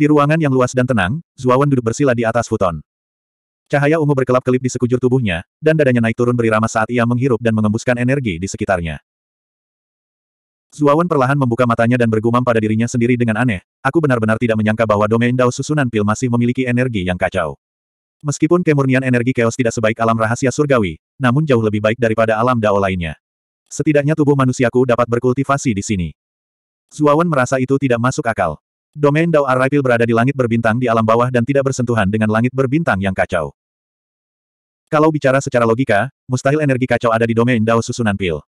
Di ruangan yang luas dan tenang, Zuawan duduk bersila di atas futon. Cahaya ungu berkelap-kelip di sekujur tubuhnya, dan dadanya naik turun berirama saat ia menghirup dan mengembuskan energi di sekitarnya. Zuawan perlahan membuka matanya dan bergumam pada dirinya sendiri dengan aneh, aku benar-benar tidak menyangka bahwa domain Dao susunan pil masih memiliki energi yang kacau. Meskipun kemurnian energi chaos tidak sebaik alam rahasia surgawi, namun jauh lebih baik daripada alam Dao lainnya. Setidaknya tubuh manusiaku dapat berkultivasi di sini. Zuawan merasa itu tidak masuk akal. Domain Dao Arrival berada di langit berbintang di alam bawah dan tidak bersentuhan dengan langit berbintang yang kacau. Kalau bicara secara logika, mustahil energi kacau ada di domain Dao susunan pil.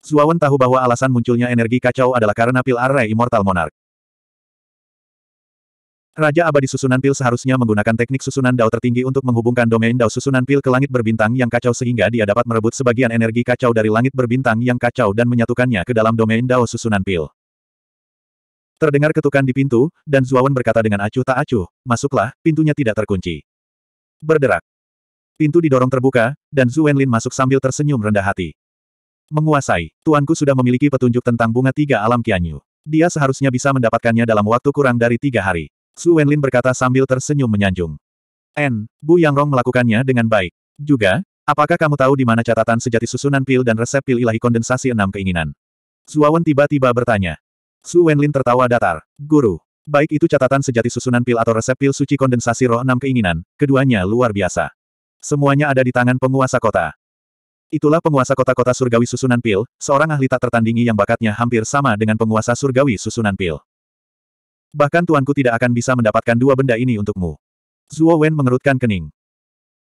Zuawan tahu bahwa alasan munculnya energi kacau adalah karena pil array Immortal Monarch. Raja abadi susunan pil seharusnya menggunakan teknik susunan dao tertinggi untuk menghubungkan domain dao susunan pil ke langit berbintang yang kacau sehingga dia dapat merebut sebagian energi kacau dari langit berbintang yang kacau dan menyatukannya ke dalam domain dao susunan pil. Terdengar ketukan di pintu, dan Zuawan berkata dengan acuh tak acuh, masuklah, pintunya tidak terkunci. Berderak. Pintu didorong terbuka, dan Zhu Wenlin masuk sambil tersenyum rendah hati. Menguasai, tuanku sudah memiliki petunjuk tentang bunga tiga alam Qianyu. Dia seharusnya bisa mendapatkannya dalam waktu kurang dari tiga hari. Zhu Wenlin berkata sambil tersenyum menyanjung. N, Bu Yangrong melakukannya dengan baik. Juga, apakah kamu tahu di mana catatan sejati susunan pil dan resep pil ilahi kondensasi enam keinginan? Zhuawan tiba-tiba bertanya. Su Wenlin tertawa datar. Guru. Baik itu catatan sejati susunan pil atau resep pil suci kondensasi roh enam keinginan, keduanya luar biasa. Semuanya ada di tangan penguasa kota. Itulah penguasa kota-kota surgawi susunan pil, seorang ahli tak tertandingi yang bakatnya hampir sama dengan penguasa surgawi susunan pil. Bahkan tuanku tidak akan bisa mendapatkan dua benda ini untukmu. Zuo Wen mengerutkan kening.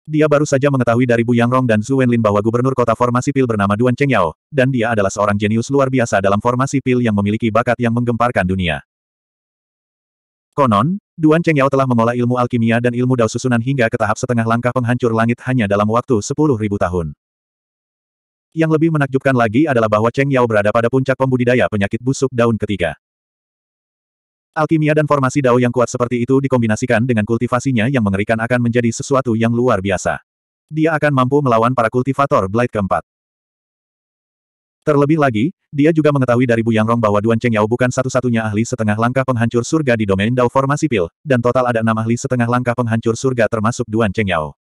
Dia baru saja mengetahui dari Bu Yang dan Zhu Wenlin bahwa gubernur kota formasi pil bernama Duan Cheng Yao, dan dia adalah seorang jenius luar biasa dalam formasi pil yang memiliki bakat yang menggemparkan dunia. Konon, Duan Cheng Yao telah mengolah ilmu alkimia dan ilmu dao susunan hingga ke tahap setengah langkah penghancur langit hanya dalam waktu 10.000 tahun. Yang lebih menakjubkan lagi adalah bahwa Cheng Yao berada pada puncak pembudidaya penyakit busuk daun ketiga. Alkimia dan formasi dao yang kuat seperti itu dikombinasikan dengan kultivasinya yang mengerikan akan menjadi sesuatu yang luar biasa. Dia akan mampu melawan para kultivator Blight keempat. Terlebih lagi, dia juga mengetahui dari Bu Yangrong bahwa Duan Cheng Yao bukan satu-satunya ahli setengah langkah penghancur surga di domain Dao Formasi Pil, dan total ada enam ahli setengah langkah penghancur surga termasuk Duan Cheng Yao.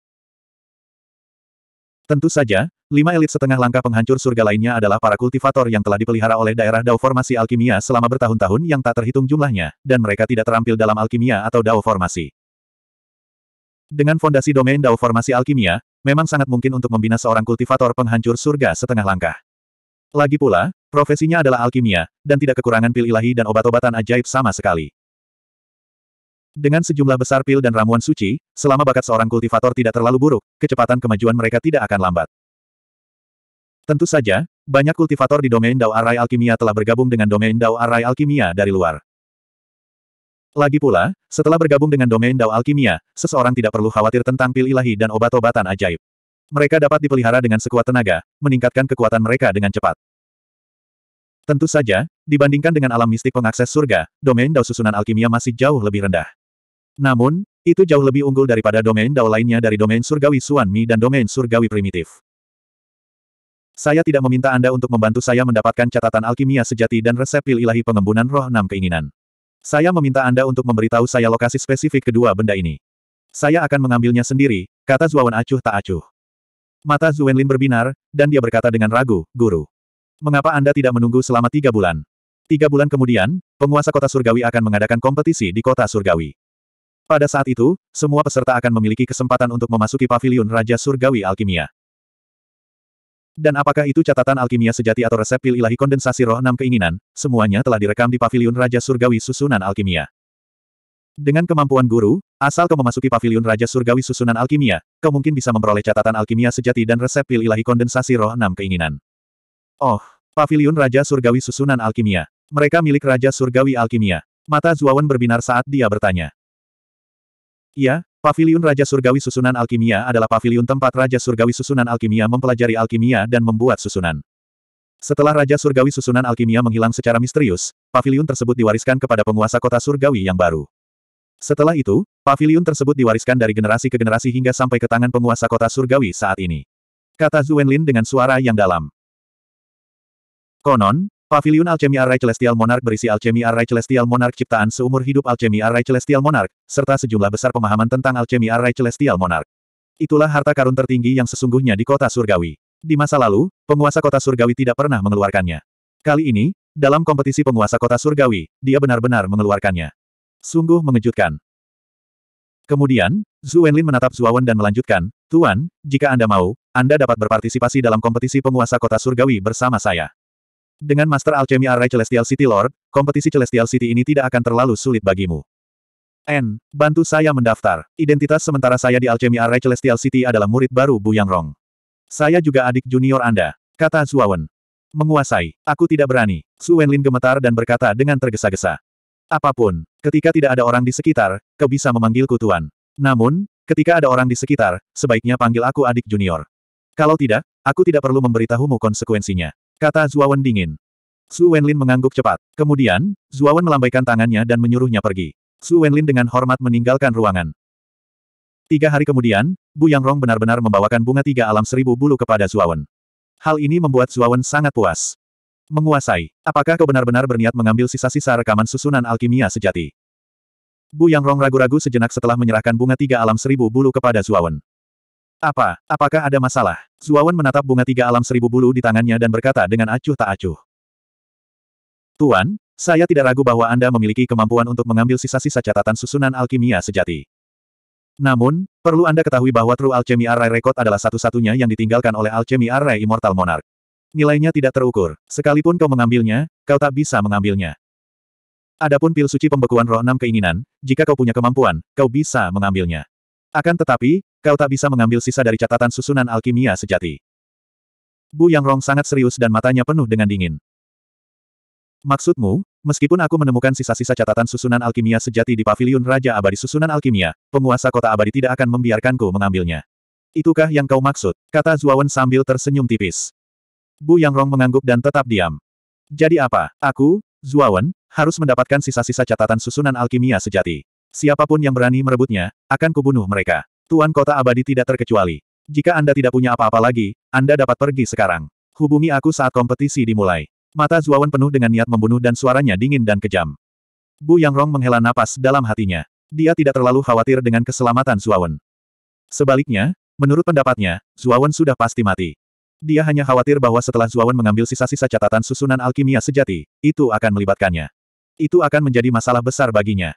Tentu saja, Lima elit setengah langkah penghancur surga lainnya adalah para kultivator yang telah dipelihara oleh daerah Dao Formasi Alkimia selama bertahun-tahun yang tak terhitung jumlahnya, dan mereka tidak terampil dalam alkimia atau Dao Formasi. Dengan fondasi domain Dao Formasi Alkimia, memang sangat mungkin untuk membina seorang kultivator penghancur surga setengah langkah. Lagi pula, profesinya adalah alkimia, dan tidak kekurangan pil ilahi dan obat-obatan ajaib sama sekali. Dengan sejumlah besar pil dan ramuan suci, selama bakat seorang kultivator tidak terlalu buruk, kecepatan kemajuan mereka tidak akan lambat. Tentu saja, banyak kultivator di domain Dao Arai Alkimia telah bergabung dengan domain Dao Arai Alkimia dari luar. Lagi pula, setelah bergabung dengan domain Dao Alkimia, seseorang tidak perlu khawatir tentang pil ilahi dan obat-obatan ajaib. Mereka dapat dipelihara dengan sekuat tenaga, meningkatkan kekuatan mereka dengan cepat. Tentu saja, dibandingkan dengan alam mistik pengakses surga, domain Dao susunan alkimia masih jauh lebih rendah. Namun, itu jauh lebih unggul daripada domain Dao lainnya dari domain surgawi Suan Mi dan domain surgawi primitif. Saya tidak meminta Anda untuk membantu saya mendapatkan catatan alkimia sejati dan resep pil ilahi pengembunan roh enam keinginan. Saya meminta Anda untuk memberitahu saya lokasi spesifik kedua benda ini. Saya akan mengambilnya sendiri, kata Zuawan acuh tak acuh. Mata Zuenlin berbinar, dan dia berkata dengan ragu, Guru. Mengapa Anda tidak menunggu selama tiga bulan? Tiga bulan kemudian, penguasa kota surgawi akan mengadakan kompetisi di kota surgawi. Pada saat itu, semua peserta akan memiliki kesempatan untuk memasuki paviliun Raja Surgawi Alkimia. Dan apakah itu catatan alkimia sejati atau resep pil ilahi kondensasi roh enam keinginan, semuanya telah direkam di Paviliun Raja Surgawi Susunan Alkimia. Dengan kemampuan guru, asal kau memasuki Paviliun Raja Surgawi Susunan Alkimia, kau mungkin bisa memperoleh catatan alkimia sejati dan resep pil ilahi kondensasi roh enam keinginan. Oh, Paviliun Raja Surgawi Susunan Alkimia. Mereka milik Raja Surgawi Alkimia. Mata Zuawan berbinar saat dia bertanya. Iya, Pavilion Raja Surgawi Susunan Alkimia adalah pavilion tempat Raja Surgawi Susunan Alkimia mempelajari alkimia dan membuat susunan. Setelah Raja Surgawi Susunan Alkimia menghilang secara misterius, pavilion tersebut diwariskan kepada penguasa kota Surgawi yang baru. Setelah itu, pavilion tersebut diwariskan dari generasi ke generasi hingga sampai ke tangan penguasa kota Surgawi saat ini. Kata Zuenlin dengan suara yang dalam. Konon, Pavilion Alchemy Array Celestial Monarch berisi Alchemy Array Celestial Monarch ciptaan seumur hidup Alchemy Array Celestial Monarch, serta sejumlah besar pemahaman tentang Alchemy Array Celestial Monarch. Itulah harta karun tertinggi yang sesungguhnya di kota surgawi. Di masa lalu, penguasa kota surgawi tidak pernah mengeluarkannya. Kali ini, dalam kompetisi penguasa kota surgawi, dia benar-benar mengeluarkannya. Sungguh mengejutkan. Kemudian, Zhu Wenlin menatap Zhu Zuawan dan melanjutkan, Tuan, jika Anda mau, Anda dapat berpartisipasi dalam kompetisi penguasa kota surgawi bersama saya. Dengan Master Alchemy Array Celestial City Lord, kompetisi Celestial City ini tidak akan terlalu sulit bagimu. N, bantu saya mendaftar. Identitas sementara saya di Alchemy Array Celestial City adalah murid baru Bu Yang Rong. Saya juga adik junior Anda, kata Zuawan. Menguasai, aku tidak berani. Su Wenlin gemetar dan berkata dengan tergesa-gesa. Apapun, ketika tidak ada orang di sekitar, kau bisa memanggilku tuan. Namun, ketika ada orang di sekitar, sebaiknya panggil aku adik junior. Kalau tidak, aku tidak perlu memberitahumu konsekuensinya. Kata Zuawan dingin. Su Wenlin mengangguk cepat. Kemudian, Zuawan melambaikan tangannya dan menyuruhnya pergi. Su Wenlin dengan hormat meninggalkan ruangan. Tiga hari kemudian, Bu Yang Rong benar-benar membawakan bunga tiga alam seribu bulu kepada Zuawan. Hal ini membuat Zuawan sangat puas. Menguasai, apakah kau benar-benar berniat mengambil sisa-sisa rekaman susunan alkimia sejati? Bu Yang Rong ragu-ragu sejenak setelah menyerahkan bunga tiga alam seribu bulu kepada Zuawan. Apa, apakah ada masalah? Zuawan menatap bunga tiga alam seribu bulu di tangannya dan berkata dengan acuh tak acuh. Tuan, saya tidak ragu bahwa Anda memiliki kemampuan untuk mengambil sisa-sisa catatan susunan alkimia sejati. Namun, perlu Anda ketahui bahwa True Alchemy Array Record adalah satu-satunya yang ditinggalkan oleh Alchemy Array Immortal Monarch. Nilainya tidak terukur. Sekalipun kau mengambilnya, kau tak bisa mengambilnya. Adapun pil suci pembekuan roh enam keinginan, jika kau punya kemampuan, kau bisa mengambilnya. Akan tetapi, kau tak bisa mengambil sisa dari catatan susunan alkimia sejati. Bu Yang Rong sangat serius dan matanya penuh dengan dingin. Maksudmu, meskipun aku menemukan sisa-sisa catatan susunan alkimia sejati di paviliun Raja Abadi Susunan Alkimia, penguasa kota abadi tidak akan membiarkanku mengambilnya. Itukah yang kau maksud? Kata Zuawan sambil tersenyum tipis. Bu Yang Rong mengangguk dan tetap diam. Jadi apa, aku, Zuawan, harus mendapatkan sisa-sisa catatan susunan alkimia sejati. Siapapun yang berani merebutnya, akan kubunuh mereka. Tuan kota abadi tidak terkecuali. Jika Anda tidak punya apa-apa lagi, Anda dapat pergi sekarang. Hubungi aku saat kompetisi dimulai. Mata Zuawan penuh dengan niat membunuh dan suaranya dingin dan kejam. Bu Yang Rong menghela napas dalam hatinya. Dia tidak terlalu khawatir dengan keselamatan Zuawan. Sebaliknya, menurut pendapatnya, Zuawan sudah pasti mati. Dia hanya khawatir bahwa setelah Zuawan mengambil sisa-sisa catatan susunan alkimia sejati, itu akan melibatkannya. Itu akan menjadi masalah besar baginya.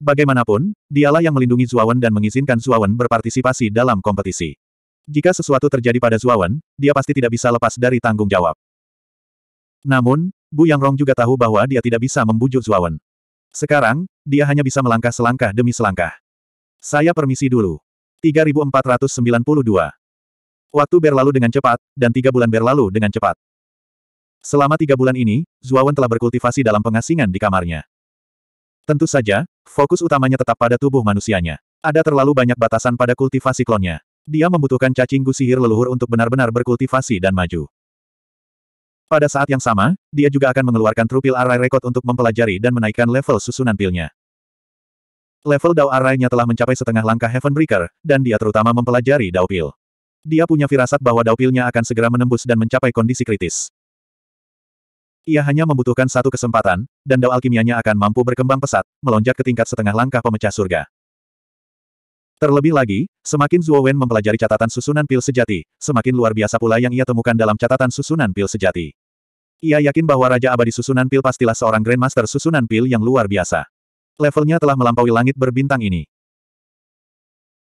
Bagaimanapun, dialah yang melindungi Zuawan dan mengizinkan Zuawan berpartisipasi dalam kompetisi. Jika sesuatu terjadi pada Zuawan, dia pasti tidak bisa lepas dari tanggung jawab. Namun, Bu Yangrong juga tahu bahwa dia tidak bisa membujuk Zuawan. Sekarang, dia hanya bisa melangkah selangkah demi selangkah. Saya permisi dulu. 3492. Waktu berlalu dengan cepat, dan tiga bulan berlalu dengan cepat. Selama tiga bulan ini, Zuawan telah berkultivasi dalam pengasingan di kamarnya. Tentu saja, Fokus utamanya tetap pada tubuh manusianya. Ada terlalu banyak batasan pada kultivasi klonnya. Dia membutuhkan cacing gu leluhur untuk benar-benar berkultivasi dan maju. Pada saat yang sama, dia juga akan mengeluarkan trupil array rekod untuk mempelajari dan menaikkan level susunan pilnya. Level Dao arainya telah mencapai setengah langkah Heaven Breaker, dan dia terutama mempelajari Dao Pil. Dia punya firasat bahwa Dao Pilnya akan segera menembus dan mencapai kondisi kritis. Ia hanya membutuhkan satu kesempatan, dan dao alkimianya akan mampu berkembang pesat, melonjak ke tingkat setengah langkah pemecah surga. Terlebih lagi, semakin Zuo Wen mempelajari catatan susunan pil sejati, semakin luar biasa pula yang ia temukan dalam catatan susunan pil sejati. Ia yakin bahwa Raja Abadi Susunan Pil pastilah seorang Grandmaster Susunan Pil yang luar biasa. Levelnya telah melampaui langit berbintang ini.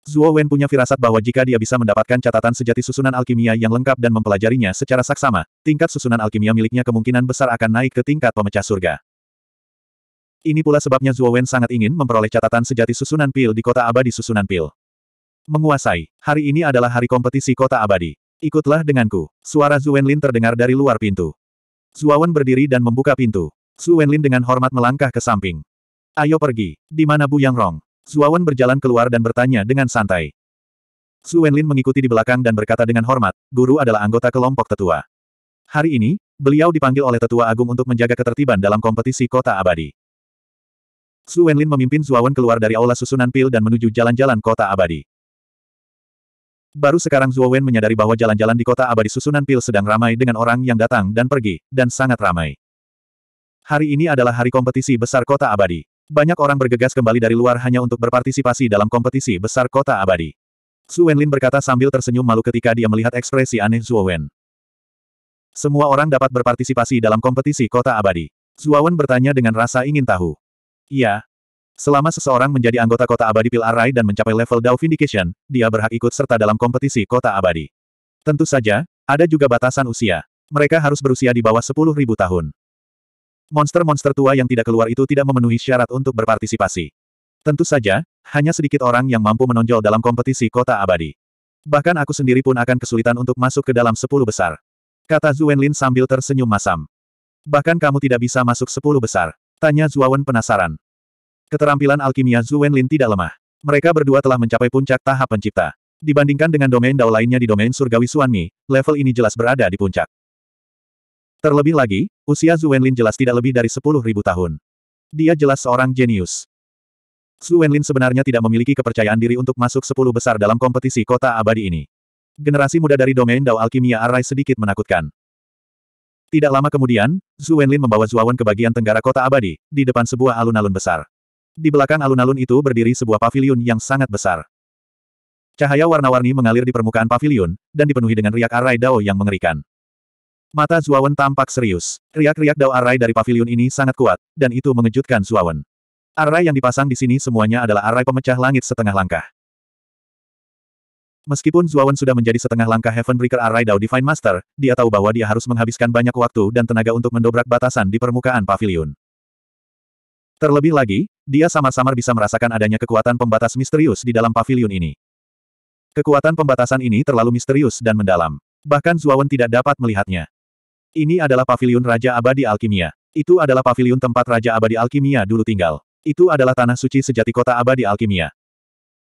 Zuo Wen punya firasat bahwa jika dia bisa mendapatkan catatan sejati susunan alkimia yang lengkap dan mempelajarinya secara saksama, tingkat susunan alkimia miliknya kemungkinan besar akan naik ke tingkat pemecah surga. Ini pula sebabnya Zuo Wen sangat ingin memperoleh catatan sejati susunan pil di kota abadi susunan pil. Menguasai, hari ini adalah hari kompetisi kota abadi. Ikutlah denganku. Suara Zhu Wenlin terdengar dari luar pintu. Wen berdiri dan membuka pintu. Zhu Wenlin dengan hormat melangkah ke samping. Ayo pergi. Di mana Bu Yang Rong? Zuawan berjalan keluar dan bertanya dengan santai. Su Wenlin mengikuti di belakang dan berkata dengan hormat, guru adalah anggota kelompok tetua. Hari ini, beliau dipanggil oleh tetua agung untuk menjaga ketertiban dalam kompetisi kota abadi. Su Wenlin memimpin Zuawan keluar dari aula susunan pil dan menuju jalan-jalan kota abadi. Baru sekarang Zuawan menyadari bahwa jalan-jalan di kota abadi susunan pil sedang ramai dengan orang yang datang dan pergi, dan sangat ramai. Hari ini adalah hari kompetisi besar kota abadi. Banyak orang bergegas kembali dari luar hanya untuk berpartisipasi dalam kompetisi besar kota abadi. Su Wenlin berkata sambil tersenyum malu ketika dia melihat ekspresi aneh Zuo Wen. Semua orang dapat berpartisipasi dalam kompetisi kota abadi. Zuo Wen bertanya dengan rasa ingin tahu. Iya. Selama seseorang menjadi anggota kota abadi Pil Arai dan mencapai level Dao Vindication, dia berhak ikut serta dalam kompetisi kota abadi. Tentu saja, ada juga batasan usia. Mereka harus berusia di bawah 10.000 tahun. Monster-monster tua yang tidak keluar itu tidak memenuhi syarat untuk berpartisipasi. Tentu saja, hanya sedikit orang yang mampu menonjol dalam kompetisi kota abadi. Bahkan aku sendiri pun akan kesulitan untuk masuk ke dalam sepuluh besar. Kata Zuenlin sambil tersenyum masam. Bahkan kamu tidak bisa masuk sepuluh besar. Tanya Zuawan penasaran. Keterampilan alkimia Zuenlin tidak lemah. Mereka berdua telah mencapai puncak tahap pencipta. Dibandingkan dengan domain Dao lainnya di domain surgawi Suanmi, level ini jelas berada di puncak. Terlebih lagi, usia Zhu Wenlin jelas tidak lebih dari sepuluh ribu tahun. Dia jelas seorang jenius. Zhu Wenlin sebenarnya tidak memiliki kepercayaan diri untuk masuk sepuluh besar dalam kompetisi kota abadi ini. Generasi muda dari domain Dao Alkimia Arai sedikit menakutkan. Tidak lama kemudian, Zhu Wenlin membawa Zuawan ke bagian tenggara kota abadi, di depan sebuah alun-alun besar. Di belakang alun-alun itu berdiri sebuah pavilion yang sangat besar. Cahaya warna-warni mengalir di permukaan pavilion dan dipenuhi dengan riak arai Dao yang mengerikan. Mata Zuawan tampak serius. Riak-riak Dao Arai dari pavilion ini sangat kuat, dan itu mengejutkan Zuawan. Arai yang dipasang di sini semuanya adalah arai pemecah langit setengah langkah. Meskipun Zuawan sudah menjadi setengah langkah Heaven Breaker Arai Dao Divine Master, dia tahu bahwa dia harus menghabiskan banyak waktu dan tenaga untuk mendobrak batasan di permukaan pavilion. Terlebih lagi, dia samar-samar bisa merasakan adanya kekuatan pembatas misterius di dalam pavilion ini. Kekuatan pembatasan ini terlalu misterius dan mendalam. Bahkan Zuawan tidak dapat melihatnya. Ini adalah pavilion Raja Abadi Alkimia. Itu adalah pavilion tempat Raja Abadi Alkimia dulu tinggal. Itu adalah tanah suci sejati kota Abadi Alkimia.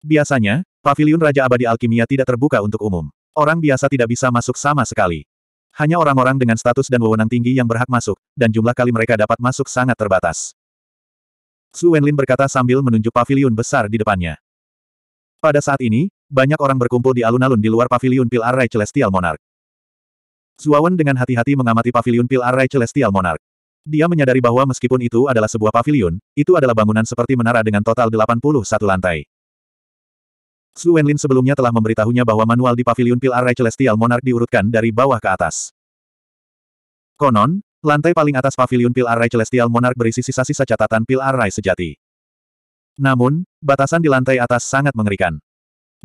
Biasanya, pavilion Raja Abadi Alkimia tidak terbuka untuk umum. Orang biasa tidak bisa masuk sama sekali. Hanya orang-orang dengan status dan wewenang tinggi yang berhak masuk, dan jumlah kali mereka dapat masuk sangat terbatas. Su Wenlin berkata sambil menunjuk pavilion besar di depannya. Pada saat ini, banyak orang berkumpul di alun-alun di luar pavilion Pil Arai Celestial Monarch. Zuawan dengan hati-hati mengamati pavilion Pil Array Celestial Monarch. Dia menyadari bahwa meskipun itu adalah sebuah pavilion, itu adalah bangunan seperti menara dengan total 81 lantai. Su Wenlin sebelumnya telah memberitahunya bahwa manual di pavilion Pil Array Celestial Monarch diurutkan dari bawah ke atas. Konon, lantai paling atas pavilion Pil Array Celestial Monarch berisi sisa-sisa catatan Pil Array sejati. Namun, batasan di lantai atas sangat mengerikan.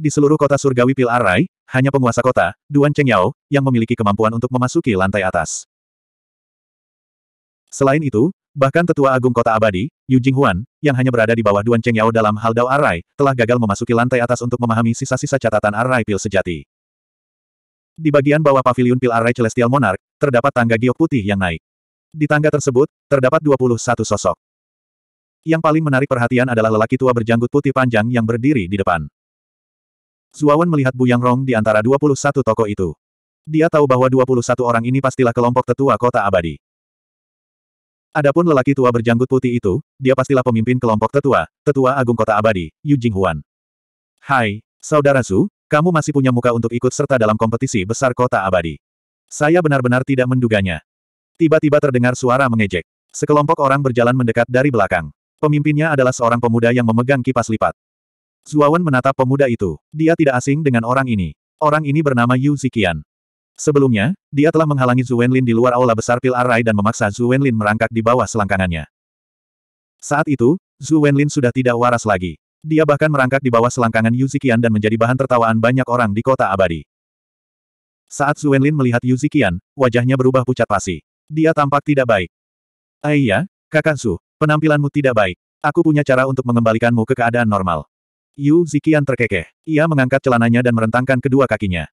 Di seluruh kota surgawi Pil Arai, hanya penguasa kota, Duan Cheng Yao, yang memiliki kemampuan untuk memasuki lantai atas. Selain itu, bahkan tetua agung kota abadi, Yu Jinghuan, yang hanya berada di bawah Duan Cheng Yao dalam hal Dao Arai, telah gagal memasuki lantai atas untuk memahami sisa-sisa catatan Arai Pil sejati. Di bagian bawah pavilion Pil Arai Celestial Monarch, terdapat tangga giok putih yang naik. Di tangga tersebut, terdapat 21 sosok. Yang paling menarik perhatian adalah lelaki tua berjanggut putih panjang yang berdiri di depan. Zuawan melihat Buyang Rong di antara 21 tokoh itu. Dia tahu bahwa 21 orang ini pastilah kelompok tetua kota abadi. Adapun lelaki tua berjanggut putih itu, dia pastilah pemimpin kelompok tetua, tetua agung kota abadi, Yu Huan. Hai, Saudara Su, kamu masih punya muka untuk ikut serta dalam kompetisi besar kota abadi. Saya benar-benar tidak menduganya. Tiba-tiba terdengar suara mengejek. Sekelompok orang berjalan mendekat dari belakang. Pemimpinnya adalah seorang pemuda yang memegang kipas lipat. Zuawan menatap pemuda itu. Dia tidak asing dengan orang ini. Orang ini bernama Yu Zikian. Sebelumnya, dia telah menghalangi Zhu Wenlin di luar aula besar Pil Arai dan memaksa Zhu Wenlin merangkak di bawah selangkangannya. Saat itu, Zhu Wenlin sudah tidak waras lagi. Dia bahkan merangkak di bawah selangkangan Yu Zikian dan menjadi bahan tertawaan banyak orang di kota abadi. Saat Zhu Wenlin melihat Yu Zikian, wajahnya berubah pucat pasi. Dia tampak tidak baik. Aiyah, ah, kakak Zhu, penampilanmu tidak baik. Aku punya cara untuk mengembalikanmu ke keadaan normal. Yu Zikian terkekeh. Ia mengangkat celananya dan merentangkan kedua kakinya.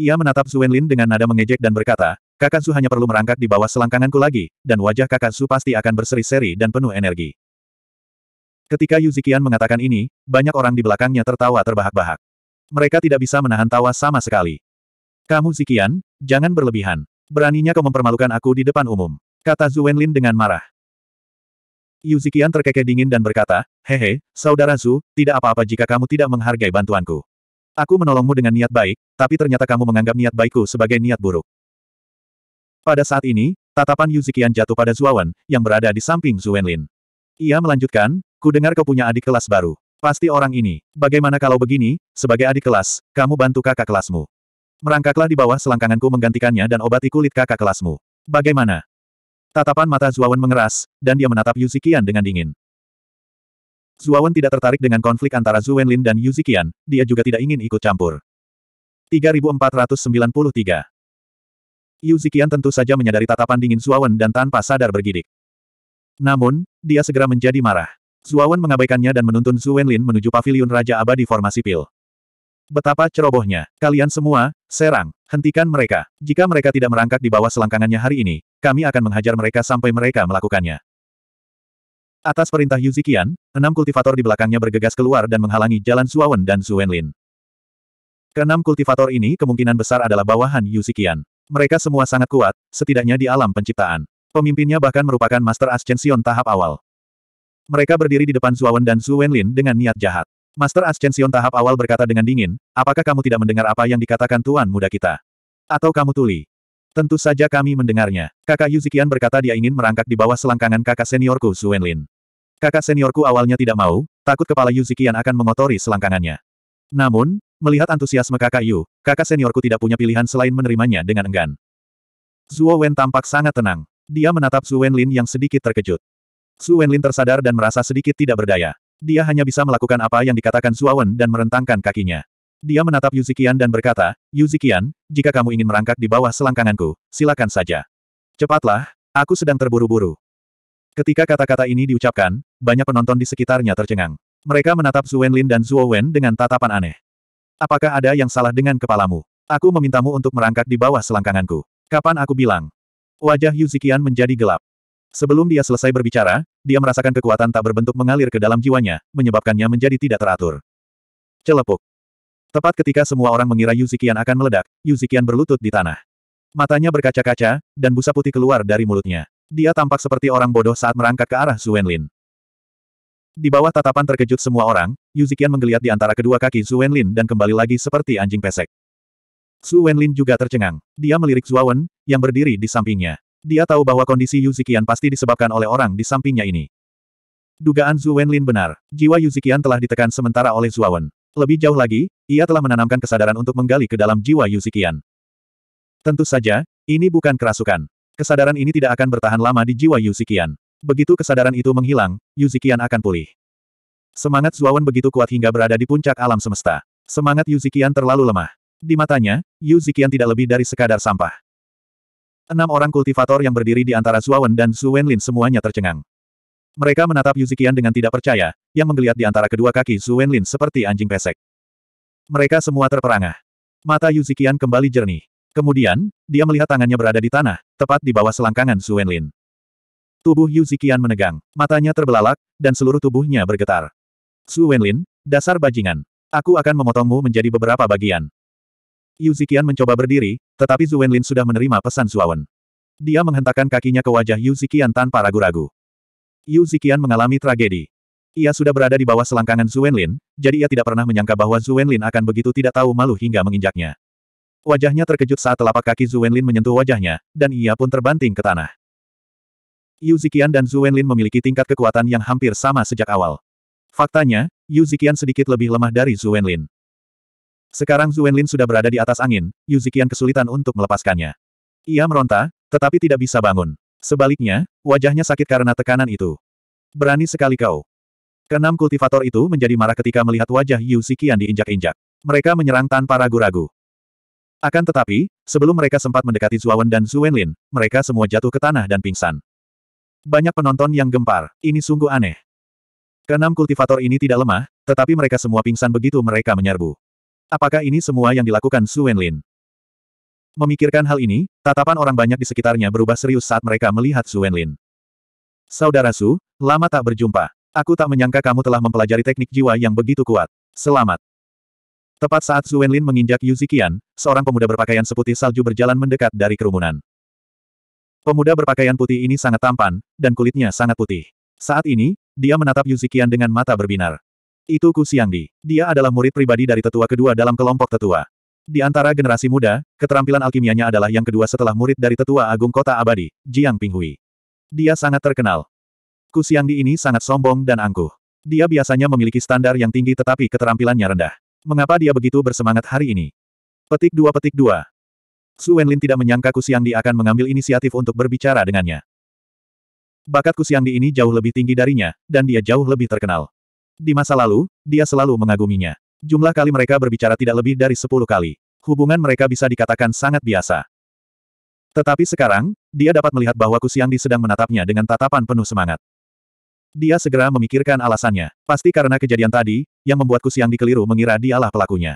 Ia menatap Lin dengan nada mengejek dan berkata, kakak Su hanya perlu merangkak di bawah selangkanganku lagi, dan wajah kakak Su pasti akan berseri-seri dan penuh energi. Ketika Yu Zikian mengatakan ini, banyak orang di belakangnya tertawa terbahak-bahak. Mereka tidak bisa menahan tawa sama sekali. Kamu Zikian, jangan berlebihan. Beraninya kau mempermalukan aku di depan umum. Kata Lin dengan marah. Yuzikian terkekeh dingin dan berkata, Hehe, Saudara Zhu, tidak apa-apa jika kamu tidak menghargai bantuanku. Aku menolongmu dengan niat baik, tapi ternyata kamu menganggap niat baikku sebagai niat buruk. Pada saat ini, tatapan Yuzikian jatuh pada Zuawan, yang berada di samping Zhu Wenlin. Ia melanjutkan, ku dengar kau punya adik kelas baru. Pasti orang ini. Bagaimana kalau begini, sebagai adik kelas, kamu bantu kakak kelasmu. Merangkaklah di bawah selangkanganku menggantikannya dan obati kulit kakak kelasmu. Bagaimana? Tatapan mata Zuawan mengeras, dan dia menatap Yu Zikian dengan dingin. Zuawan tidak tertarik dengan konflik antara Zhu Wenlin dan Yu Zikian, dia juga tidak ingin ikut campur. 3493 Yu Zikian tentu saja menyadari tatapan dingin Zuawan dan tanpa sadar bergidik. Namun, dia segera menjadi marah. Zuawan mengabaikannya dan menuntun Zhu Wenlin menuju paviliun Raja Abadi Formasi Pil. Betapa cerobohnya. Kalian semua, serang. Hentikan mereka. Jika mereka tidak merangkak di bawah selangkangannya hari ini, kami akan menghajar mereka sampai mereka melakukannya. Atas perintah Yu enam kultivator di belakangnya bergegas keluar dan menghalangi jalan Suawen dan Wenlin. Keenam kultivator ini kemungkinan besar adalah bawahan Yu Mereka semua sangat kuat, setidaknya di alam penciptaan. Pemimpinnya bahkan merupakan Master Ascension tahap awal. Mereka berdiri di depan Suawen dan Su Wenlin dengan niat jahat. Master Ascension tahap awal berkata dengan dingin, apakah kamu tidak mendengar apa yang dikatakan tuan muda kita? Atau kamu tuli? Tentu saja kami mendengarnya. Kakak Yuzikian berkata dia ingin merangkak di bawah selangkangan kakak seniorku Wenlin. Kakak seniorku awalnya tidak mau, takut kepala Yuzikian akan mengotori selangkangannya. Namun, melihat antusiasme kakak Yu, kakak seniorku tidak punya pilihan selain menerimanya dengan enggan. Zuo Wen tampak sangat tenang. Dia menatap Zhu Wenlin yang sedikit terkejut. Zhu Wenlin tersadar dan merasa sedikit tidak berdaya. Dia hanya bisa melakukan apa yang dikatakan Zuawan dan merentangkan kakinya. Dia menatap Yuzikian dan berkata, Yuzikian, jika kamu ingin merangkak di bawah selangkanganku, silakan saja. Cepatlah, aku sedang terburu-buru. Ketika kata-kata ini diucapkan, banyak penonton di sekitarnya tercengang. Mereka menatap Wenlin dan Zuowen dengan tatapan aneh. Apakah ada yang salah dengan kepalamu? Aku memintamu untuk merangkak di bawah selangkanganku. Kapan aku bilang? Wajah Yuzikian menjadi gelap. Sebelum dia selesai berbicara, dia merasakan kekuatan tak berbentuk mengalir ke dalam jiwanya, menyebabkannya menjadi tidak teratur. Celepuk. Tepat ketika semua orang mengira Yuzikian akan meledak, Yuzikian berlutut di tanah. Matanya berkaca-kaca, dan busa putih keluar dari mulutnya. Dia tampak seperti orang bodoh saat merangkak ke arah Zuenlin. Di bawah tatapan terkejut semua orang, Yuzikian menggeliat di antara kedua kaki Zuenlin dan kembali lagi seperti anjing pesek. Su Wenlin juga tercengang. Dia melirik Zuawan, yang berdiri di sampingnya. Dia tahu bahwa kondisi Yuzikian pasti disebabkan oleh orang di sampingnya ini. Dugaan Zhu Wenlin benar, jiwa Yuzikian telah ditekan sementara oleh Zuawan. Lebih jauh lagi, ia telah menanamkan kesadaran untuk menggali ke dalam jiwa Yuzikian. Tentu saja, ini bukan kerasukan. Kesadaran ini tidak akan bertahan lama di jiwa Yuzikian. Begitu kesadaran itu menghilang, Yuzikian akan pulih. Semangat Zuawan begitu kuat hingga berada di puncak alam semesta. Semangat Yuzikian terlalu lemah. Di matanya, Yuzikian tidak lebih dari sekadar sampah. Enam orang kultivator yang berdiri di antara Wen dan Su Wenlin semuanya tercengang. Mereka menatap Yuzikian dengan tidak percaya, yang menggeliat di antara kedua kaki Su Wenlin seperti anjing pesek. Mereka semua terperangah. Mata Yuzikian kembali jernih. Kemudian, dia melihat tangannya berada di tanah, tepat di bawah selangkangan Su Wenlin. Tubuh Yuzikian menegang, matanya terbelalak, dan seluruh tubuhnya bergetar. Zhu Wenlin, dasar bajingan. Aku akan memotongmu menjadi beberapa bagian. Yu Zikian mencoba berdiri, tetapi Zhu Wenlin sudah menerima pesan Zuawan. Dia menghentakkan kakinya ke wajah Yu Zikian tanpa ragu-ragu. Yu Zikian mengalami tragedi. Ia sudah berada di bawah selangkangan Zhu Wenlin, jadi ia tidak pernah menyangka bahwa Zhu Wenlin akan begitu tidak tahu malu hingga menginjaknya. Wajahnya terkejut saat telapak kaki Zhu Wenlin menyentuh wajahnya, dan ia pun terbanting ke tanah. Yu Zikian dan Zhu Wenlin memiliki tingkat kekuatan yang hampir sama sejak awal. Faktanya, Yu Zikian sedikit lebih lemah dari Zhu Wenlin. Sekarang Zuenlin sudah berada di atas angin, Yuzikian kesulitan untuk melepaskannya. Ia meronta, tetapi tidak bisa bangun. Sebaliknya, wajahnya sakit karena tekanan itu. Berani sekali kau. Kenam kultivator itu menjadi marah ketika melihat wajah Yuzikian diinjak-injak. Mereka menyerang tanpa ragu-ragu. Akan tetapi, sebelum mereka sempat mendekati Zuawan dan Zuenlin, mereka semua jatuh ke tanah dan pingsan. Banyak penonton yang gempar, ini sungguh aneh. Kenam kultivator ini tidak lemah, tetapi mereka semua pingsan begitu mereka menyerbu. Apakah ini semua yang dilakukan Su Wenlin? Memikirkan hal ini, tatapan orang banyak di sekitarnya berubah serius saat mereka melihat Su Wenlin. Saudara Su, lama tak berjumpa. Aku tak menyangka kamu telah mempelajari teknik jiwa yang begitu kuat. Selamat. Tepat saat Su Wenlin menginjak Yu Zikian, seorang pemuda berpakaian seputih salju berjalan mendekat dari kerumunan. Pemuda berpakaian putih ini sangat tampan, dan kulitnya sangat putih. Saat ini, dia menatap Yu Zikian dengan mata berbinar. Itu Ku Xiangdi. Dia adalah murid pribadi dari tetua kedua dalam kelompok tetua. Di antara generasi muda, keterampilan alkimianya adalah yang kedua setelah murid dari tetua agung kota abadi, Jiang Pinghui. Dia sangat terkenal. Ku Xiangdi ini sangat sombong dan angkuh. Dia biasanya memiliki standar yang tinggi tetapi keterampilannya rendah. Mengapa dia begitu bersemangat hari ini? Petik 2 petik 2 Su Wenlin tidak menyangka Ku Xiangdi akan mengambil inisiatif untuk berbicara dengannya. Bakat Ku Xiangdi ini jauh lebih tinggi darinya, dan dia jauh lebih terkenal. Di masa lalu, dia selalu mengaguminya. Jumlah kali mereka berbicara tidak lebih dari sepuluh kali. Hubungan mereka bisa dikatakan sangat biasa. Tetapi sekarang, dia dapat melihat bahwa Kusiangdi sedang menatapnya dengan tatapan penuh semangat. Dia segera memikirkan alasannya. Pasti karena kejadian tadi, yang membuat Kusiangdi keliru mengira dialah pelakunya.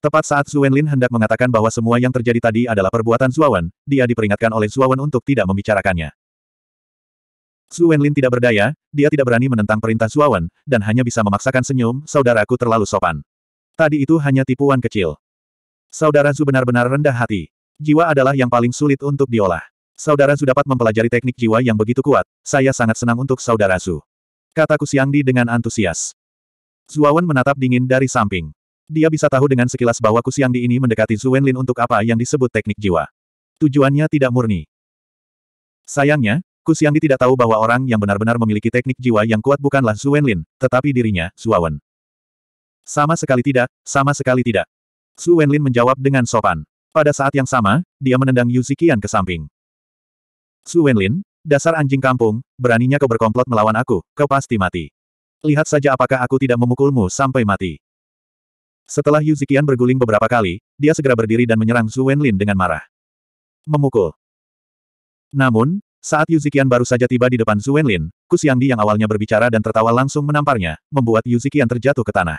Tepat saat Wenlin hendak mengatakan bahwa semua yang terjadi tadi adalah perbuatan Zuawan, dia diperingatkan oleh Zuawan untuk tidak membicarakannya. Su Wenlin tidak berdaya, dia tidak berani menentang perintah Suawan, dan hanya bisa memaksakan senyum, saudaraku terlalu sopan. Tadi itu hanya tipuan kecil. Saudara Zu benar-benar rendah hati. Jiwa adalah yang paling sulit untuk diolah. Saudara Zu dapat mempelajari teknik jiwa yang begitu kuat, saya sangat senang untuk saudara Zu. Kata Siangdi dengan antusias. Zuawan menatap dingin dari samping. Dia bisa tahu dengan sekilas bahwa Kusiangdi ini mendekati Wenlin untuk apa yang disebut teknik jiwa. Tujuannya tidak murni. Sayangnya, Kusiangdi tidak tahu bahwa orang yang benar-benar memiliki teknik jiwa yang kuat bukanlah Lin, tetapi dirinya, Zuawan. Sama sekali tidak, sama sekali tidak. Lin menjawab dengan sopan. Pada saat yang sama, dia menendang Yu Zikian ke samping. Lin, dasar anjing kampung, beraninya kau berkomplot melawan aku, kau pasti mati. Lihat saja apakah aku tidak memukulmu sampai mati. Setelah Yu Zikian berguling beberapa kali, dia segera berdiri dan menyerang Zhu Wenlin dengan marah. Memukul. Namun, saat Yu baru saja tiba di depan Zuen Lin, Ku Xiangdi yang awalnya berbicara dan tertawa langsung menamparnya, membuat Yu terjatuh ke tanah.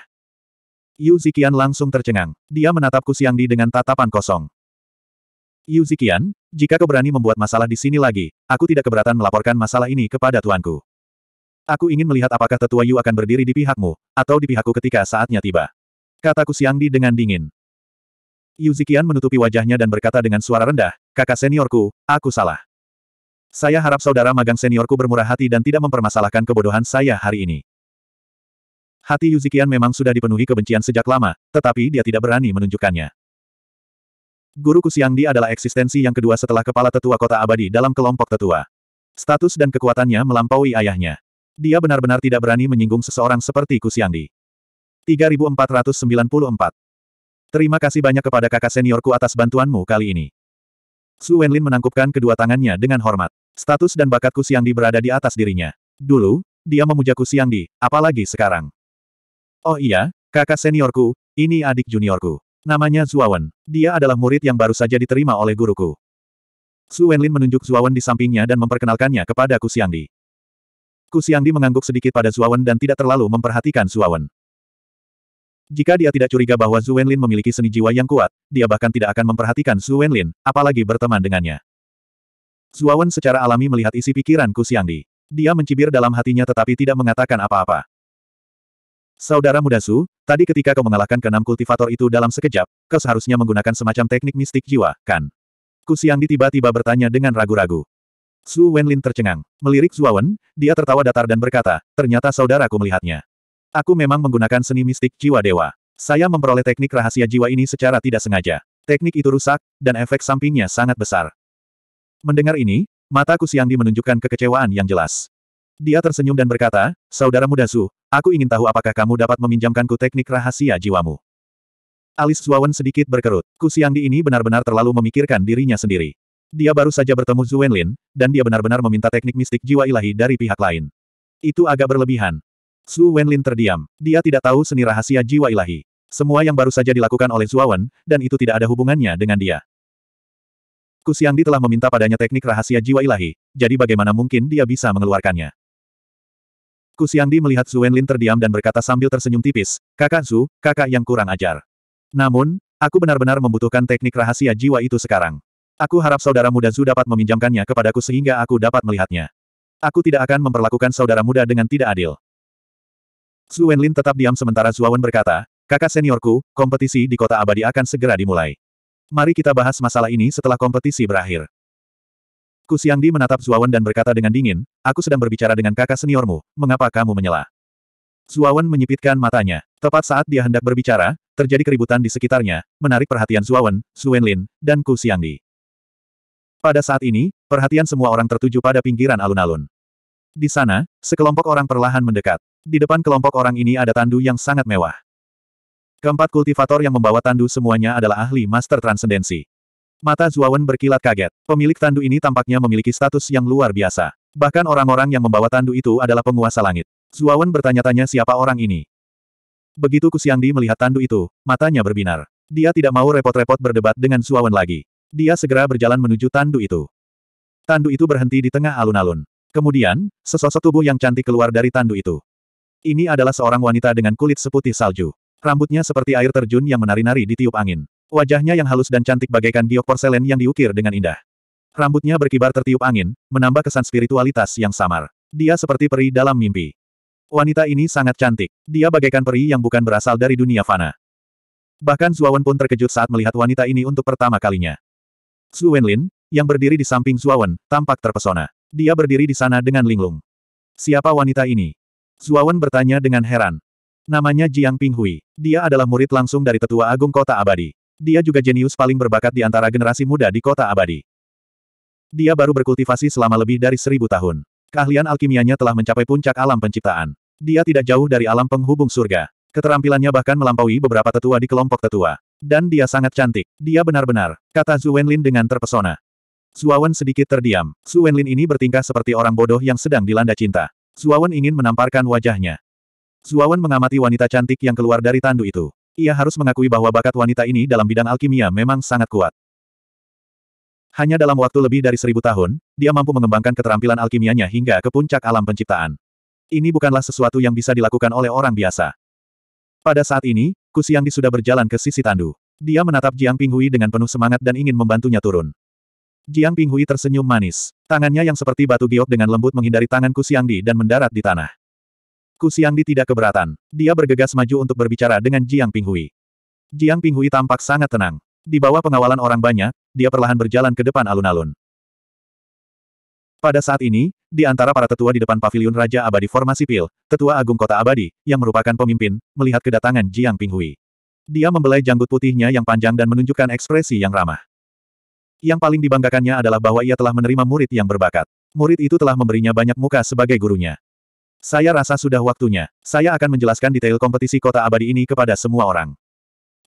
Yu langsung tercengang. Dia menatap Ku Xiangdi dengan tatapan kosong. Yu jika kau berani membuat masalah di sini lagi, aku tidak keberatan melaporkan masalah ini kepada tuanku. Aku ingin melihat apakah tetua Yu akan berdiri di pihakmu, atau di pihakku ketika saatnya tiba. Kata Ku Xiangdi dengan dingin. Yu menutupi wajahnya dan berkata dengan suara rendah, kakak seniorku, aku salah. Saya harap saudara magang seniorku bermurah hati dan tidak mempermasalahkan kebodohan saya hari ini. Hati Yuzikian memang sudah dipenuhi kebencian sejak lama, tetapi dia tidak berani menunjukkannya. Guru Kusiangdi adalah eksistensi yang kedua setelah kepala tetua kota abadi dalam kelompok tetua. Status dan kekuatannya melampaui ayahnya. Dia benar-benar tidak berani menyinggung seseorang seperti Kusiangdi. 3494 Terima kasih banyak kepada kakak seniorku atas bantuanmu kali ini. Su Wenlin menangkupkan kedua tangannya dengan hormat. Status dan bakat Siang berada di atas dirinya. Dulu, dia memuja Siang apalagi sekarang. Oh iya, kakak seniorku, ini adik juniorku. Namanya Zuawan. Dia adalah murid yang baru saja diterima oleh guruku. Su Wenlin menunjuk Zuawan di sampingnya dan memperkenalkannya kepada Kusiang Kusiangdi mengangguk sedikit pada Zuawan dan tidak terlalu memperhatikan Zuawan. Jika dia tidak curiga bahwa Zhu Wenlin memiliki seni jiwa yang kuat, dia bahkan tidak akan memperhatikan Zhu Wenlin, apalagi berteman dengannya. Zuawan secara alami melihat isi pikiran Xiangdi. Dia mencibir dalam hatinya tetapi tidak mengatakan apa-apa. Saudara muda Su, tadi ketika kau mengalahkan keenam kultivator itu dalam sekejap, kau seharusnya menggunakan semacam teknik mistik jiwa, kan? Kusiangdi tiba-tiba bertanya dengan ragu-ragu. Su Wenlin tercengang. Melirik Zuawan, dia tertawa datar dan berkata, ternyata saudaraku melihatnya. Aku memang menggunakan seni mistik jiwa dewa. Saya memperoleh teknik rahasia jiwa ini secara tidak sengaja. Teknik itu rusak, dan efek sampingnya sangat besar. Mendengar ini, mata Kusiangdi menunjukkan kekecewaan yang jelas. Dia tersenyum dan berkata, Saudara muda Su, aku ingin tahu apakah kamu dapat meminjamkanku teknik rahasia jiwamu. Alis Zuawan sedikit berkerut. Kusiangdi ini benar-benar terlalu memikirkan dirinya sendiri. Dia baru saja bertemu Zuwenlin, dan dia benar-benar meminta teknik mistik jiwa ilahi dari pihak lain. Itu agak berlebihan. Su Wenlin terdiam. Dia tidak tahu seni rahasia jiwa ilahi. Semua yang baru saja dilakukan oleh Zuawan, dan itu tidak ada hubungannya dengan dia. Kusiandi telah meminta padanya teknik rahasia jiwa ilahi, jadi bagaimana mungkin dia bisa mengeluarkannya? Kusiangdi melihat Lin terdiam dan berkata sambil tersenyum tipis, kakak Zu, kakak yang kurang ajar. Namun, aku benar-benar membutuhkan teknik rahasia jiwa itu sekarang. Aku harap saudara muda Zu dapat meminjamkannya kepadaku sehingga aku dapat melihatnya. Aku tidak akan memperlakukan saudara muda dengan tidak adil. Zhu Wenlin tetap diam sementara Zuawan berkata, kakak seniorku, kompetisi di kota abadi akan segera dimulai. Mari kita bahas masalah ini setelah kompetisi berakhir. Kusiangdi menatap Zuawan dan berkata dengan dingin, aku sedang berbicara dengan kakak seniormu, mengapa kamu menyela? Zuawan menyipitkan matanya. Tepat saat dia hendak berbicara, terjadi keributan di sekitarnya, menarik perhatian Zuawan, Zuenlin, dan Kusiangdi. Pada saat ini, perhatian semua orang tertuju pada pinggiran alun-alun. Di sana, sekelompok orang perlahan mendekat. Di depan kelompok orang ini ada tandu yang sangat mewah. Keempat kultivator yang membawa tandu semuanya adalah ahli master transendensi. Mata Zuawan berkilat kaget. Pemilik tandu ini tampaknya memiliki status yang luar biasa. Bahkan orang-orang yang membawa tandu itu adalah penguasa langit. Zuawan bertanya-tanya siapa orang ini. Begitu Kusiangdi melihat tandu itu, matanya berbinar. Dia tidak mau repot-repot berdebat dengan Zuawan lagi. Dia segera berjalan menuju tandu itu. Tandu itu berhenti di tengah alun-alun. Kemudian, sesosok tubuh yang cantik keluar dari tandu itu. Ini adalah seorang wanita dengan kulit seputih salju. Rambutnya seperti air terjun yang menari-nari di tiup angin. Wajahnya yang halus dan cantik bagaikan giok porselen yang diukir dengan indah. Rambutnya berkibar tertiup angin, menambah kesan spiritualitas yang samar. Dia seperti peri dalam mimpi. Wanita ini sangat cantik. Dia bagaikan peri yang bukan berasal dari dunia fana. Bahkan Zuawan pun terkejut saat melihat wanita ini untuk pertama kalinya. Zhu Wenlin, yang berdiri di samping Zuawan, tampak terpesona. Dia berdiri di sana dengan linglung. Siapa wanita ini? Zuawan bertanya dengan heran. Namanya Jiang Pinghui. Dia adalah murid langsung dari tetua agung kota abadi. Dia juga jenius paling berbakat di antara generasi muda di kota abadi. Dia baru berkultivasi selama lebih dari seribu tahun. Keahlian alkimianya telah mencapai puncak alam penciptaan. Dia tidak jauh dari alam penghubung surga. Keterampilannya bahkan melampaui beberapa tetua di kelompok tetua. Dan dia sangat cantik. Dia benar-benar, kata Zhu Wenlin dengan terpesona. Zuawan sedikit terdiam. Zhu Wenlin ini bertingkah seperti orang bodoh yang sedang dilanda cinta. Zuawan ingin menamparkan wajahnya. Zuawan mengamati wanita cantik yang keluar dari tandu itu. Ia harus mengakui bahwa bakat wanita ini dalam bidang alkimia memang sangat kuat. Hanya dalam waktu lebih dari seribu tahun, dia mampu mengembangkan keterampilan alkimianya hingga ke puncak alam penciptaan. Ini bukanlah sesuatu yang bisa dilakukan oleh orang biasa. Pada saat ini, Kusiang Di sudah berjalan ke sisi tandu. Dia menatap Jiang Pinghui dengan penuh semangat dan ingin membantunya turun. Jiang Pinghui tersenyum manis. Tangannya yang seperti batu giok dengan lembut menghindari tangan Kusiang Di dan mendarat di tanah. Ku di tidak keberatan. Dia bergegas maju untuk berbicara dengan Jiang Pinghui. Jiang Pinghui tampak sangat tenang. Di bawah pengawalan orang banyak, dia perlahan berjalan ke depan alun-alun. Pada saat ini, di antara para tetua di depan pavilion Raja Abadi Formasi Pil, Tetua Agung Kota Abadi, yang merupakan pemimpin, melihat kedatangan Jiang Pinghui. Dia membelai janggut putihnya yang panjang dan menunjukkan ekspresi yang ramah. Yang paling dibanggakannya adalah bahwa ia telah menerima murid yang berbakat. Murid itu telah memberinya banyak muka sebagai gurunya. Saya rasa sudah waktunya. Saya akan menjelaskan detail kompetisi kota abadi ini kepada semua orang.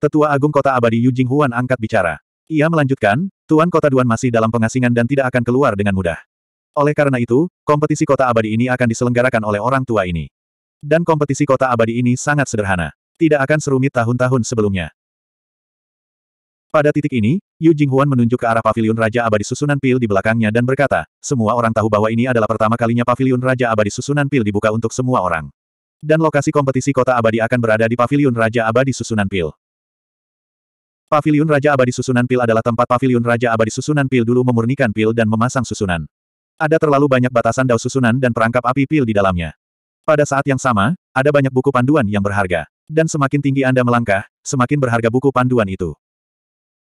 Tetua Agung Kota Abadi Yu Jing Huan angkat bicara. Ia melanjutkan, Tuan Kota Duan masih dalam pengasingan dan tidak akan keluar dengan mudah. Oleh karena itu, kompetisi kota abadi ini akan diselenggarakan oleh orang tua ini. Dan kompetisi kota abadi ini sangat sederhana. Tidak akan serumit tahun-tahun sebelumnya. Pada titik ini, Yu Jinghuan menunjuk ke arah pavilion Raja Abadi Susunan Pil di belakangnya dan berkata, semua orang tahu bahwa ini adalah pertama kalinya pavilion Raja Abadi Susunan Pil dibuka untuk semua orang. Dan lokasi kompetisi kota abadi akan berada di pavilion Raja Abadi Susunan Pil. Pavilion Raja Abadi Susunan Pil adalah tempat pavilion Raja Abadi Susunan Pil dulu memurnikan pil dan memasang susunan. Ada terlalu banyak batasan dao susunan dan perangkap api pil di dalamnya. Pada saat yang sama, ada banyak buku panduan yang berharga. Dan semakin tinggi Anda melangkah, semakin berharga buku panduan itu.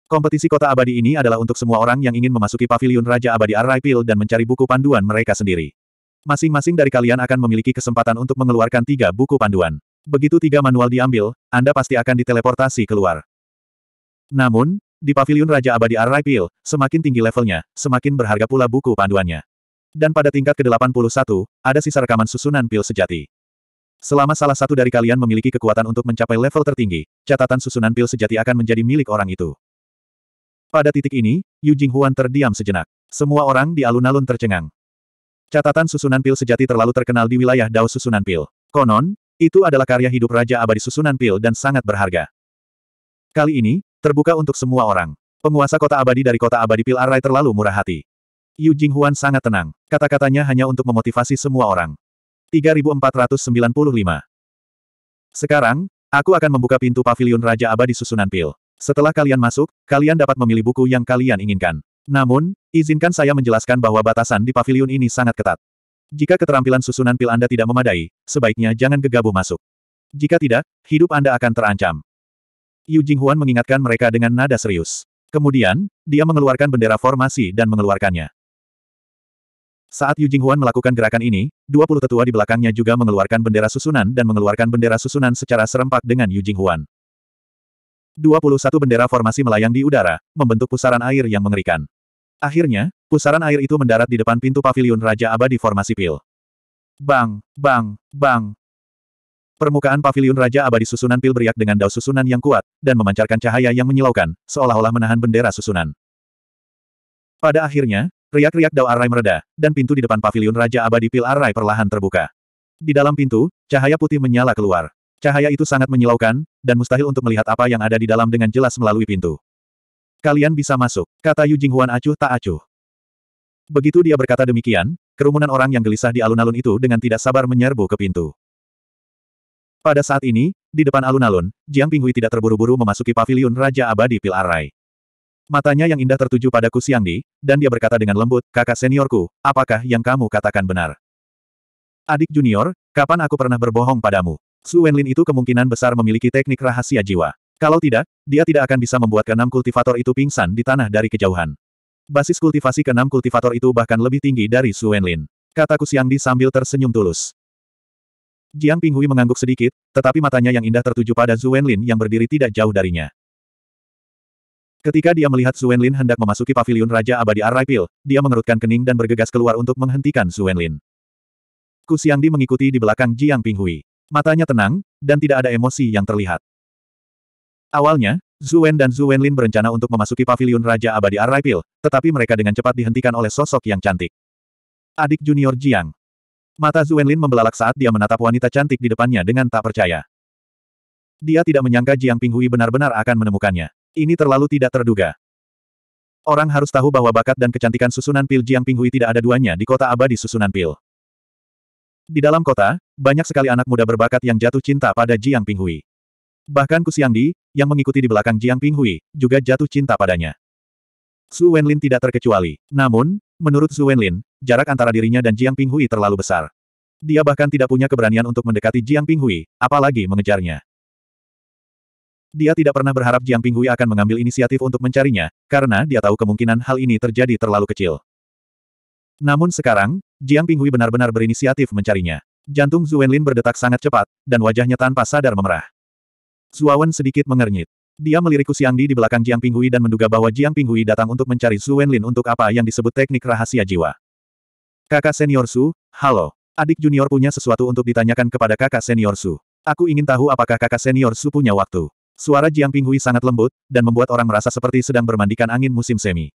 Kompetisi kota abadi ini adalah untuk semua orang yang ingin memasuki pavilion Raja Abadi Arraipil dan mencari buku panduan mereka sendiri. Masing-masing dari kalian akan memiliki kesempatan untuk mengeluarkan tiga buku panduan. Begitu tiga manual diambil, Anda pasti akan diteleportasi keluar. Namun, di pavilion Raja Abadi Arraipil, semakin tinggi levelnya, semakin berharga pula buku panduannya. Dan pada tingkat ke-81, ada sisa rekaman susunan pil sejati. Selama salah satu dari kalian memiliki kekuatan untuk mencapai level tertinggi, catatan susunan pil sejati akan menjadi milik orang itu. Pada titik ini, Yu Jinghuan terdiam sejenak. Semua orang di alun-alun tercengang. Catatan susunan pil sejati terlalu terkenal di wilayah Dao susunan pil. Konon, itu adalah karya hidup Raja Abadi susunan pil dan sangat berharga. Kali ini, terbuka untuk semua orang. Penguasa kota abadi dari kota abadi pil Arai terlalu murah hati. Yu Jinghuan sangat tenang. Kata-katanya hanya untuk memotivasi semua orang. 3495 Sekarang, aku akan membuka pintu pavilion Raja Abadi Susunan Pil. Setelah kalian masuk, kalian dapat memilih buku yang kalian inginkan. Namun, izinkan saya menjelaskan bahwa batasan di pavilion ini sangat ketat. Jika keterampilan susunan pil Anda tidak memadai, sebaiknya jangan gegabah masuk. Jika tidak, hidup Anda akan terancam. Yu Jinghuan mengingatkan mereka dengan nada serius. Kemudian, dia mengeluarkan bendera formasi dan mengeluarkannya. Saat Yu Jinghuan melakukan gerakan ini, 20 tetua di belakangnya juga mengeluarkan bendera susunan dan mengeluarkan bendera susunan secara serempak dengan Yu Jinghuan. 21 bendera formasi melayang di udara, membentuk pusaran air yang mengerikan. Akhirnya, pusaran air itu mendarat di depan pintu pavilion Raja Abadi formasi pil. Bang, bang, bang. Permukaan pavilion Raja Abadi susunan pil beriak dengan dao susunan yang kuat, dan memancarkan cahaya yang menyilaukan, seolah-olah menahan bendera susunan. Pada akhirnya, riak-riak dao arai mereda, dan pintu di depan pavilion Raja Abadi pil arai perlahan terbuka. Di dalam pintu, cahaya putih menyala keluar. Cahaya itu sangat menyilaukan, dan mustahil untuk melihat apa yang ada di dalam dengan jelas melalui pintu. Kalian bisa masuk, kata Yu Jinghuan acuh tak acuh. Begitu dia berkata demikian, kerumunan orang yang gelisah di alun-alun itu dengan tidak sabar menyerbu ke pintu. Pada saat ini, di depan alun-alun, Jiang Pinghui tidak terburu-buru memasuki paviliun Raja Abadi Pilarai. Matanya yang indah tertuju padaku siang di, dan dia berkata dengan lembut, kakak seniorku, apakah yang kamu katakan benar? Adik junior, kapan aku pernah berbohong padamu? Su Wenlin itu kemungkinan besar memiliki teknik rahasia jiwa. Kalau tidak, dia tidak akan bisa membuat keenam kultivator itu pingsan di tanah dari kejauhan. Basis kultivasi keenam kultivator itu bahkan lebih tinggi dari Su Wenlin. Kata Kusiang Di sambil tersenyum tulus. Jiang Pinghui mengangguk sedikit, tetapi matanya yang indah tertuju pada Zhu Wenlin yang berdiri tidak jauh darinya. Ketika dia melihat Zhu Wenlin hendak memasuki paviliun Raja Abadi Pil, dia mengerutkan kening dan bergegas keluar untuk menghentikan Zhu Wenlin. Ku Di mengikuti di belakang Jiang Pinghui. Matanya tenang, dan tidak ada emosi yang terlihat. Awalnya, Zuwen dan Zuen Lin berencana untuk memasuki Paviliun Raja Abadi Arraipil, tetapi mereka dengan cepat dihentikan oleh sosok yang cantik. Adik junior Jiang. Mata Zuen Lin membelalak saat dia menatap wanita cantik di depannya dengan tak percaya. Dia tidak menyangka Jiang Pinghui benar-benar akan menemukannya. Ini terlalu tidak terduga. Orang harus tahu bahwa bakat dan kecantikan susunan pil Jiang Pinghui tidak ada duanya di kota abadi susunan pil. Di dalam kota, banyak sekali anak muda berbakat yang jatuh cinta pada Jiang Pinghui. Bahkan Kusiangdi, yang mengikuti di belakang Jiang Pinghui, juga jatuh cinta padanya. Su Wenlin tidak terkecuali. Namun, menurut Su Wenlin, jarak antara dirinya dan Jiang Pinghui terlalu besar. Dia bahkan tidak punya keberanian untuk mendekati Jiang Pinghui, apalagi mengejarnya. Dia tidak pernah berharap Jiang Pinghui akan mengambil inisiatif untuk mencarinya, karena dia tahu kemungkinan hal ini terjadi terlalu kecil. Namun sekarang, Jiang Pinghui benar-benar berinisiatif mencarinya. Jantung Zuenlin berdetak sangat cepat, dan wajahnya tanpa sadar memerah. Zuawan sedikit mengernyit. Dia melirik Kusiang Di di belakang Jiang Pinghui dan menduga bahwa Jiang Pinghui datang untuk mencari Zuenlin untuk apa yang disebut teknik rahasia jiwa. Kakak senior Su, halo. Adik junior punya sesuatu untuk ditanyakan kepada kakak senior Su. Aku ingin tahu apakah kakak senior Su punya waktu. Suara Jiang Pinghui sangat lembut, dan membuat orang merasa seperti sedang bermandikan angin musim semi.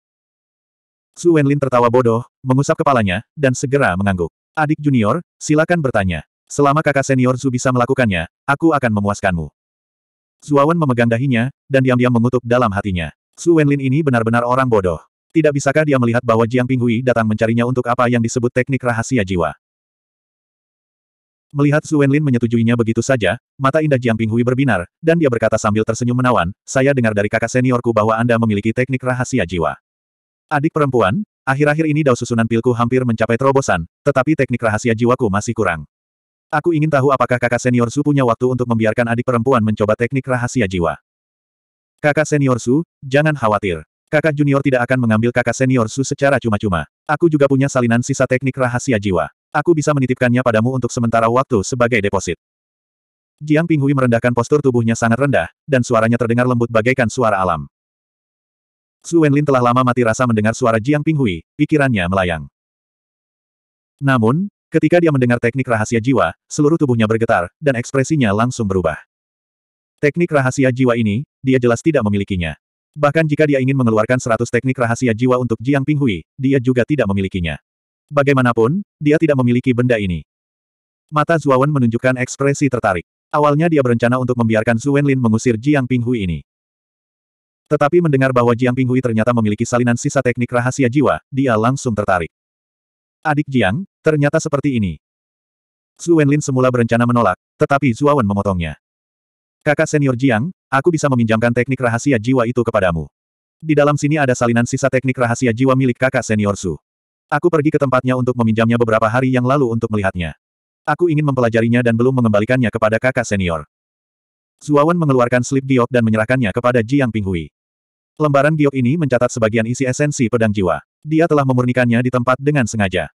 Su Wenlin tertawa bodoh, mengusap kepalanya, dan segera mengangguk. Adik junior, silakan bertanya. Selama kakak senior Su bisa melakukannya, aku akan memuaskanmu. Zuawan memegang dahinya, dan diam-diam mengutuk dalam hatinya. Su Wenlin ini benar-benar orang bodoh. Tidak bisakah dia melihat bahwa Jiang Pinghui datang mencarinya untuk apa yang disebut teknik rahasia jiwa? Melihat Su Wenlin menyetujuinya begitu saja, mata indah Jiang Pinghui berbinar, dan dia berkata sambil tersenyum menawan, saya dengar dari kakak seniorku bahwa Anda memiliki teknik rahasia jiwa. Adik perempuan, akhir-akhir ini dao susunan pilku hampir mencapai terobosan, tetapi teknik rahasia jiwaku masih kurang. Aku ingin tahu apakah kakak senior Su punya waktu untuk membiarkan adik perempuan mencoba teknik rahasia jiwa. Kakak senior Su, jangan khawatir. Kakak junior tidak akan mengambil kakak senior Su secara cuma-cuma. Aku juga punya salinan sisa teknik rahasia jiwa. Aku bisa menitipkannya padamu untuk sementara waktu sebagai deposit. Jiang Pinghui merendahkan postur tubuhnya sangat rendah, dan suaranya terdengar lembut bagaikan suara alam. Su Wenlin telah lama mati rasa mendengar suara Jiang Pinghui, pikirannya melayang. Namun, ketika dia mendengar teknik rahasia jiwa, seluruh tubuhnya bergetar, dan ekspresinya langsung berubah. Teknik rahasia jiwa ini, dia jelas tidak memilikinya. Bahkan jika dia ingin mengeluarkan seratus teknik rahasia jiwa untuk Jiang Pinghui, dia juga tidak memilikinya. Bagaimanapun, dia tidak memiliki benda ini. Mata Zuawan menunjukkan ekspresi tertarik. Awalnya dia berencana untuk membiarkan Zhu Wenlin mengusir Jiang Pinghui ini. Tetapi mendengar bahwa Jiang Pinghui ternyata memiliki salinan sisa teknik rahasia jiwa, dia langsung tertarik. Adik Jiang, ternyata seperti ini. Su Wenlin semula berencana menolak, tetapi Zuawan memotongnya. Kakak senior Jiang, aku bisa meminjamkan teknik rahasia jiwa itu kepadamu. Di dalam sini ada salinan sisa teknik rahasia jiwa milik kakak senior Su. Aku pergi ke tempatnya untuk meminjamnya beberapa hari yang lalu untuk melihatnya. Aku ingin mempelajarinya dan belum mengembalikannya kepada kakak senior. Zuawan mengeluarkan slip giok dan menyerahkannya kepada Jiang Pinghui. Lembaran giok ini mencatat sebagian isi esensi pedang jiwa. Dia telah memurnikannya di tempat dengan sengaja.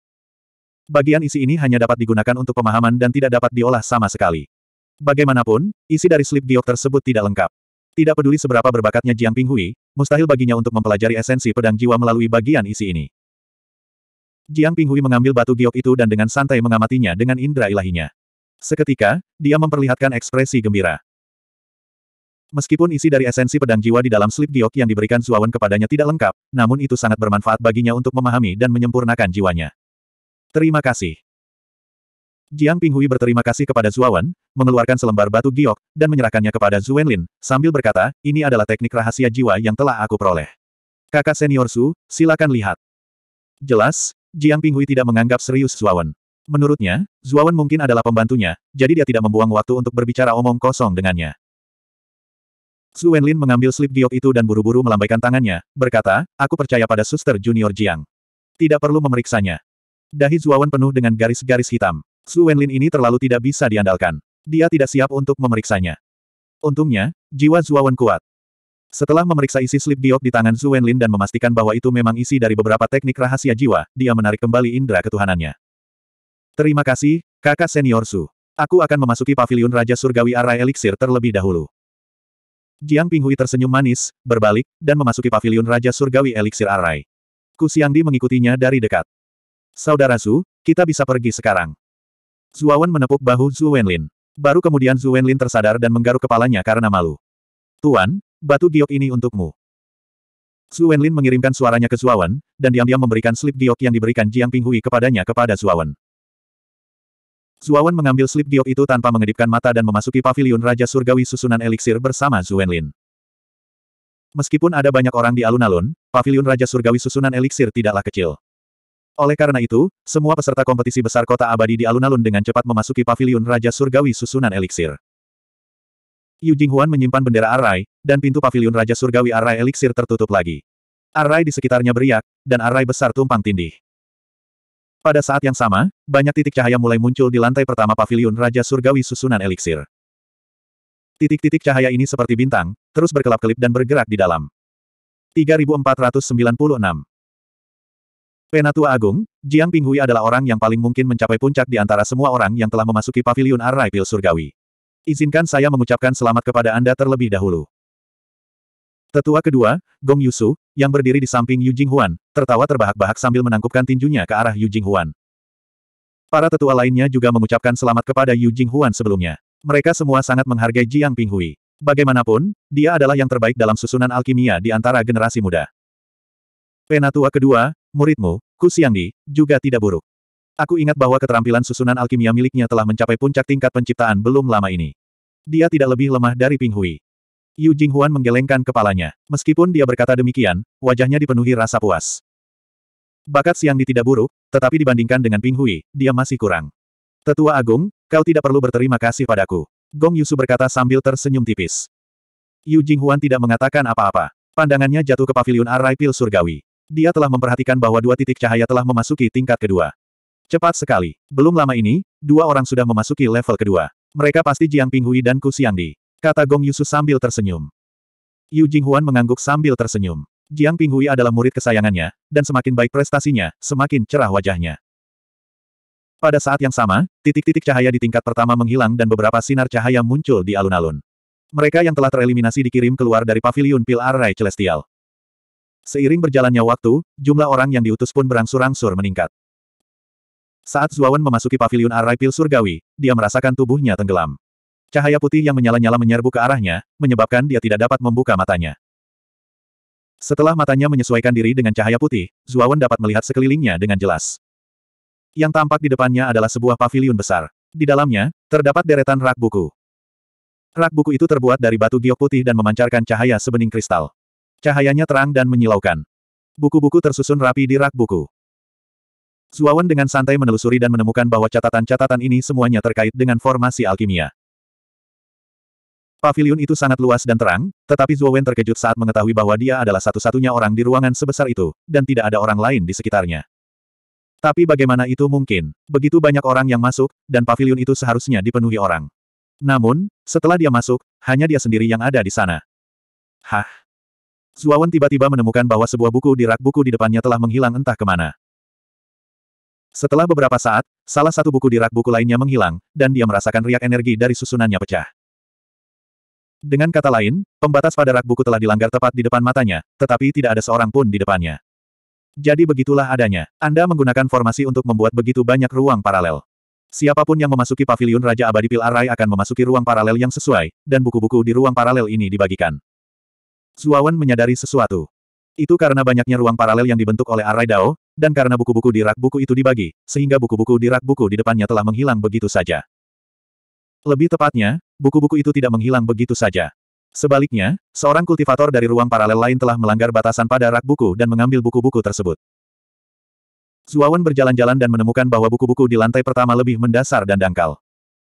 Bagian isi ini hanya dapat digunakan untuk pemahaman dan tidak dapat diolah sama sekali. Bagaimanapun, isi dari slip giok tersebut tidak lengkap. Tidak peduli seberapa berbakatnya Jiang Pinghui, mustahil baginya untuk mempelajari esensi pedang jiwa melalui bagian isi ini. Jiang Pinghui mengambil batu giok itu dan dengan santai mengamatinya dengan indera ilahinya. Seketika, dia memperlihatkan ekspresi gembira. Meskipun isi dari esensi pedang jiwa di dalam slip giok yang diberikan Zuawan kepadanya tidak lengkap, namun itu sangat bermanfaat baginya untuk memahami dan menyempurnakan jiwanya. Terima kasih. Jiang Pinghui berterima kasih kepada Zuawan, mengeluarkan selembar batu giok, dan menyerahkannya kepada Zuwenlin, sambil berkata, ini adalah teknik rahasia jiwa yang telah aku peroleh. Kakak senior Su, silakan lihat. Jelas, Jiang Pinghui tidak menganggap serius Zuawan. Menurutnya, Zuawan mungkin adalah pembantunya, jadi dia tidak membuang waktu untuk berbicara omong kosong dengannya. Su Wenlin mengambil slip giok itu dan buru-buru melambaikan tangannya, berkata, aku percaya pada suster junior Jiang. Tidak perlu memeriksanya. Dahi Zuawan penuh dengan garis-garis hitam. Su Wenlin ini terlalu tidak bisa diandalkan. Dia tidak siap untuk memeriksanya. Untungnya, jiwa Zuawan kuat. Setelah memeriksa isi slip giok di tangan Zhu Wenlin dan memastikan bahwa itu memang isi dari beberapa teknik rahasia jiwa, dia menarik kembali indera ketuhanannya. Terima kasih, kakak senior Su. Aku akan memasuki paviliun Raja Surgawi Arai Elixir terlebih dahulu. Jiang Pinghui tersenyum manis, berbalik, dan memasuki paviliun Raja Surgawi Eliksir Arai. Ku Xiangdi mengikutinya dari dekat. Saudara Su, kita bisa pergi sekarang. Zuawan menepuk bahu Zhu Wenlin. Baru kemudian Zhu Wenlin tersadar dan menggaruk kepalanya karena malu. Tuan, batu giok ini untukmu. Zhu Wenlin mengirimkan suaranya ke Zuawan, dan diam-diam memberikan slip giok yang diberikan Jiang Pinghui kepadanya kepada Zuawan. Zuawan mengambil slip giok itu tanpa mengedipkan mata dan memasuki pavilion Raja Surgawi susunan eliksir bersama Zuenlin. Meskipun ada banyak orang di alun-alun, pavilion Raja Surgawi susunan eliksir tidaklah kecil. Oleh karena itu, semua peserta kompetisi besar kota abadi di alun-alun dengan cepat memasuki pavilion Raja Surgawi susunan eliksir. Yu Jinghuan menyimpan bendera Arai, dan pintu pavilion Raja Surgawi Arai eliksir tertutup lagi. Arai di sekitarnya beriak, dan Arai besar tumpang tindih. Pada saat yang sama, banyak titik cahaya mulai muncul di lantai pertama paviliun Raja Surgawi susunan eliksir. Titik-titik cahaya ini seperti bintang, terus berkelap-kelip dan bergerak di dalam. 3496 Penatua Agung, Jiang Pinghui adalah orang yang paling mungkin mencapai puncak di antara semua orang yang telah memasuki paviliun Arai Pil Surgawi. Izinkan saya mengucapkan selamat kepada Anda terlebih dahulu. Tetua kedua, Gong Yusu, yang berdiri di samping Yu Jinghuan, tertawa terbahak-bahak sambil menangkupkan tinjunya ke arah Yu Jinghuan. Para tetua lainnya juga mengucapkan selamat kepada Yu Jinghuan sebelumnya. Mereka semua sangat menghargai Jiang Pinghui. Bagaimanapun, dia adalah yang terbaik dalam susunan alkimia di antara generasi muda. Penatua kedua, muridmu, Ku Xiangdi, juga tidak buruk. Aku ingat bahwa keterampilan susunan alkimia miliknya telah mencapai puncak tingkat penciptaan belum lama ini. Dia tidak lebih lemah dari Pinghui. Yu Jinghuan menggelengkan kepalanya. Meskipun dia berkata demikian, wajahnya dipenuhi rasa puas. Bakat siang di tidak buruk, tetapi dibandingkan dengan Ping Hui, dia masih kurang. Tetua Agung, kau tidak perlu berterima kasih padaku. Gong Yusu berkata sambil tersenyum tipis. Yu Jinghuan tidak mengatakan apa-apa. Pandangannya jatuh ke pavilion arai pil surgawi. Dia telah memperhatikan bahwa dua titik cahaya telah memasuki tingkat kedua. Cepat sekali. Belum lama ini, dua orang sudah memasuki level kedua. Mereka pasti Jiang Pinghui dan Ku Xiangdi. Kata Gong Yusu sambil tersenyum. Yu Jinghuan mengangguk sambil tersenyum. Jiang Pinghui adalah murid kesayangannya, dan semakin baik prestasinya, semakin cerah wajahnya. Pada saat yang sama, titik-titik cahaya di tingkat pertama menghilang dan beberapa sinar cahaya muncul di alun-alun. Mereka yang telah tereliminasi dikirim keluar dari pavilion Pil arai Celestial. Seiring berjalannya waktu, jumlah orang yang diutus pun berangsur-angsur meningkat. Saat Zuawan memasuki pavilion arai Pil Surgawi, dia merasakan tubuhnya tenggelam. Cahaya putih yang menyala-nyala menyerbu ke arahnya, menyebabkan dia tidak dapat membuka matanya. Setelah matanya menyesuaikan diri dengan cahaya putih, Zuawan dapat melihat sekelilingnya dengan jelas. Yang tampak di depannya adalah sebuah paviliun besar. Di dalamnya, terdapat deretan rak buku. Rak buku itu terbuat dari batu giok putih dan memancarkan cahaya sebening kristal. Cahayanya terang dan menyilaukan. Buku-buku tersusun rapi di rak buku. Zuawan dengan santai menelusuri dan menemukan bahwa catatan-catatan ini semuanya terkait dengan formasi alkimia. Pavilion itu sangat luas dan terang, tetapi Zuo Wen terkejut saat mengetahui bahwa dia adalah satu-satunya orang di ruangan sebesar itu, dan tidak ada orang lain di sekitarnya. Tapi bagaimana itu mungkin? Begitu banyak orang yang masuk, dan pavilion itu seharusnya dipenuhi orang. Namun, setelah dia masuk, hanya dia sendiri yang ada di sana. Hah? Zuo Wen tiba-tiba menemukan bahwa sebuah buku di rak buku di depannya telah menghilang entah kemana. Setelah beberapa saat, salah satu buku di rak buku lainnya menghilang, dan dia merasakan riak energi dari susunannya pecah. Dengan kata lain, pembatas pada rak buku telah dilanggar tepat di depan matanya, tetapi tidak ada seorang pun di depannya. Jadi begitulah adanya. Anda menggunakan formasi untuk membuat begitu banyak ruang paralel. Siapapun yang memasuki pavilion Raja Abadi Pil Arai akan memasuki ruang paralel yang sesuai, dan buku-buku di ruang paralel ini dibagikan. Zuawan menyadari sesuatu. Itu karena banyaknya ruang paralel yang dibentuk oleh Arai Dao, dan karena buku-buku di rak buku itu dibagi, sehingga buku-buku di rak buku di depannya telah menghilang begitu saja. Lebih tepatnya, buku-buku itu tidak menghilang begitu saja. Sebaliknya, seorang kultivator dari ruang paralel lain telah melanggar batasan pada rak buku dan mengambil buku-buku tersebut. Zuawan berjalan-jalan dan menemukan bahwa buku-buku di lantai pertama lebih mendasar dan dangkal.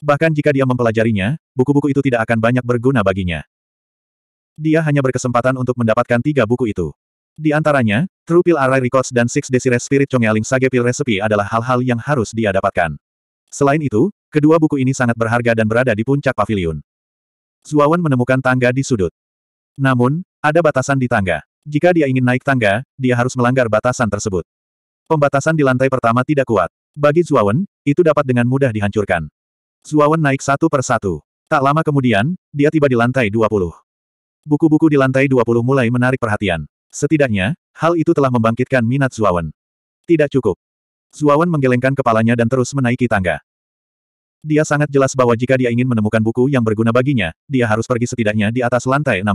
Bahkan jika dia mempelajarinya, buku-buku itu tidak akan banyak berguna baginya. Dia hanya berkesempatan untuk mendapatkan tiga buku itu. Di antaranya, True Pill Array Records dan Six Desire Spirit Chongyaling Sage Pill Recipe adalah hal-hal yang harus dia dapatkan. Selain itu, Kedua buku ini sangat berharga dan berada di puncak pavilion. Zuawan menemukan tangga di sudut. Namun, ada batasan di tangga. Jika dia ingin naik tangga, dia harus melanggar batasan tersebut. Pembatasan di lantai pertama tidak kuat. Bagi Zuawan, itu dapat dengan mudah dihancurkan. Zuawan naik satu per satu. Tak lama kemudian, dia tiba di lantai 20. Buku-buku di lantai 20 mulai menarik perhatian. Setidaknya, hal itu telah membangkitkan minat Zuawan. Tidak cukup. Zuawan menggelengkan kepalanya dan terus menaiki tangga. Dia sangat jelas bahwa jika dia ingin menemukan buku yang berguna baginya, dia harus pergi setidaknya di atas lantai 60.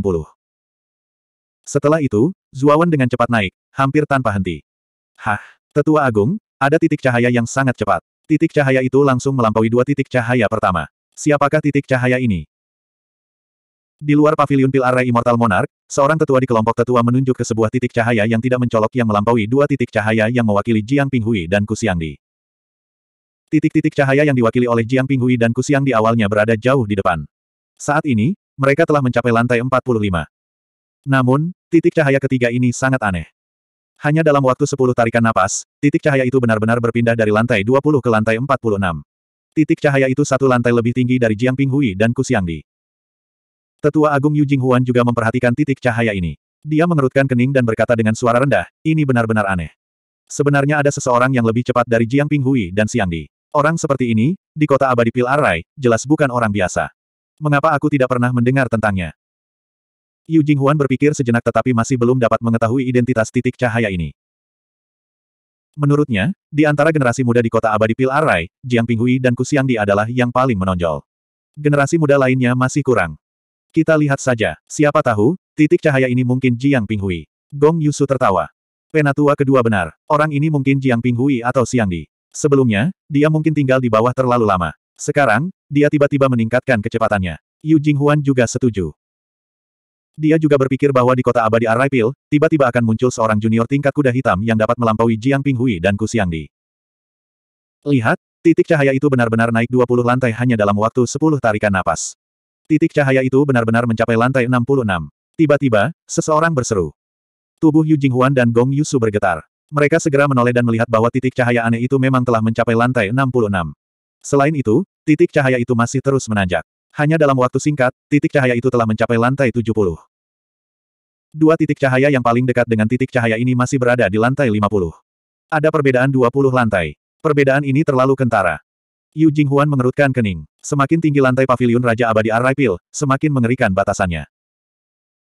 Setelah itu, Zuawan dengan cepat naik, hampir tanpa henti. Hah, Tetua Agung, ada titik cahaya yang sangat cepat. Titik cahaya itu langsung melampaui dua titik cahaya pertama. Siapakah titik cahaya ini? Di luar pavilion Pil Array Immortal Monarch, seorang tetua di kelompok tetua menunjuk ke sebuah titik cahaya yang tidak mencolok yang melampaui dua titik cahaya yang mewakili Jiang Pinghui dan Kusiangdi. Titik-titik cahaya yang diwakili oleh Jiang Pinghui dan Kusiang di awalnya berada jauh di depan. Saat ini, mereka telah mencapai lantai 45. Namun, titik cahaya ketiga ini sangat aneh. Hanya dalam waktu 10 tarikan napas, titik cahaya itu benar-benar berpindah dari lantai 20 ke lantai 46. Titik cahaya itu satu lantai lebih tinggi dari Jiang Pinghui dan Kusiang Di. Tetua Agung Yu Jinghuan juga memperhatikan titik cahaya ini. Dia mengerutkan kening dan berkata dengan suara rendah, ini benar-benar aneh. Sebenarnya ada seseorang yang lebih cepat dari Jiang Pinghui dan Di. Orang seperti ini, di kota abadi Pil Arai, jelas bukan orang biasa. Mengapa aku tidak pernah mendengar tentangnya? Yu Jinghuan berpikir sejenak tetapi masih belum dapat mengetahui identitas titik cahaya ini. Menurutnya, di antara generasi muda di kota abadi Pil Arai, Jiang Pinghui dan Di adalah yang paling menonjol. Generasi muda lainnya masih kurang. Kita lihat saja, siapa tahu, titik cahaya ini mungkin Jiang Pinghui. Gong Yusu tertawa. Penatua kedua benar, orang ini mungkin Jiang Pinghui atau Di. Sebelumnya, dia mungkin tinggal di bawah terlalu lama. Sekarang, dia tiba-tiba meningkatkan kecepatannya. Yu Jinghuan juga setuju. Dia juga berpikir bahwa di kota abadi Arraipil, tiba-tiba akan muncul seorang junior tingkat kuda hitam yang dapat melampaui Jiang Pinghui dan Ku Xiangdi. Lihat, titik cahaya itu benar-benar naik 20 lantai hanya dalam waktu 10 tarikan napas. Titik cahaya itu benar-benar mencapai lantai 66. Tiba-tiba, seseorang berseru. Tubuh Yu Jinghuan dan Gong Yusu bergetar. Mereka segera menoleh dan melihat bahwa titik cahaya aneh itu memang telah mencapai lantai 66. Selain itu, titik cahaya itu masih terus menanjak. Hanya dalam waktu singkat, titik cahaya itu telah mencapai lantai 70. Dua titik cahaya yang paling dekat dengan titik cahaya ini masih berada di lantai 50. Ada perbedaan 20 lantai. Perbedaan ini terlalu kentara. Yu Jinghuan mengerutkan kening. Semakin tinggi lantai pavilion Raja Abadi Pil, semakin mengerikan batasannya.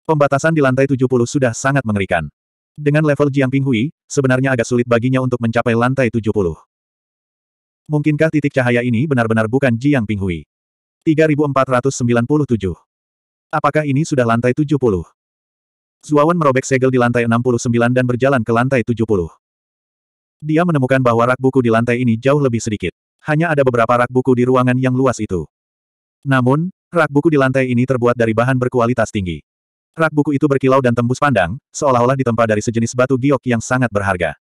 Pembatasan di lantai 70 sudah sangat mengerikan. Dengan level Jiang Pinghui, sebenarnya agak sulit baginya untuk mencapai lantai 70. Mungkinkah titik cahaya ini benar-benar bukan Jiang Pinghui? 3497. Apakah ini sudah lantai 70? Zuawan merobek segel di lantai 69 dan berjalan ke lantai 70. Dia menemukan bahwa rak buku di lantai ini jauh lebih sedikit. Hanya ada beberapa rak buku di ruangan yang luas itu. Namun, rak buku di lantai ini terbuat dari bahan berkualitas tinggi. Rak buku itu berkilau dan tembus pandang, seolah-olah ditempa dari sejenis batu giok yang sangat berharga.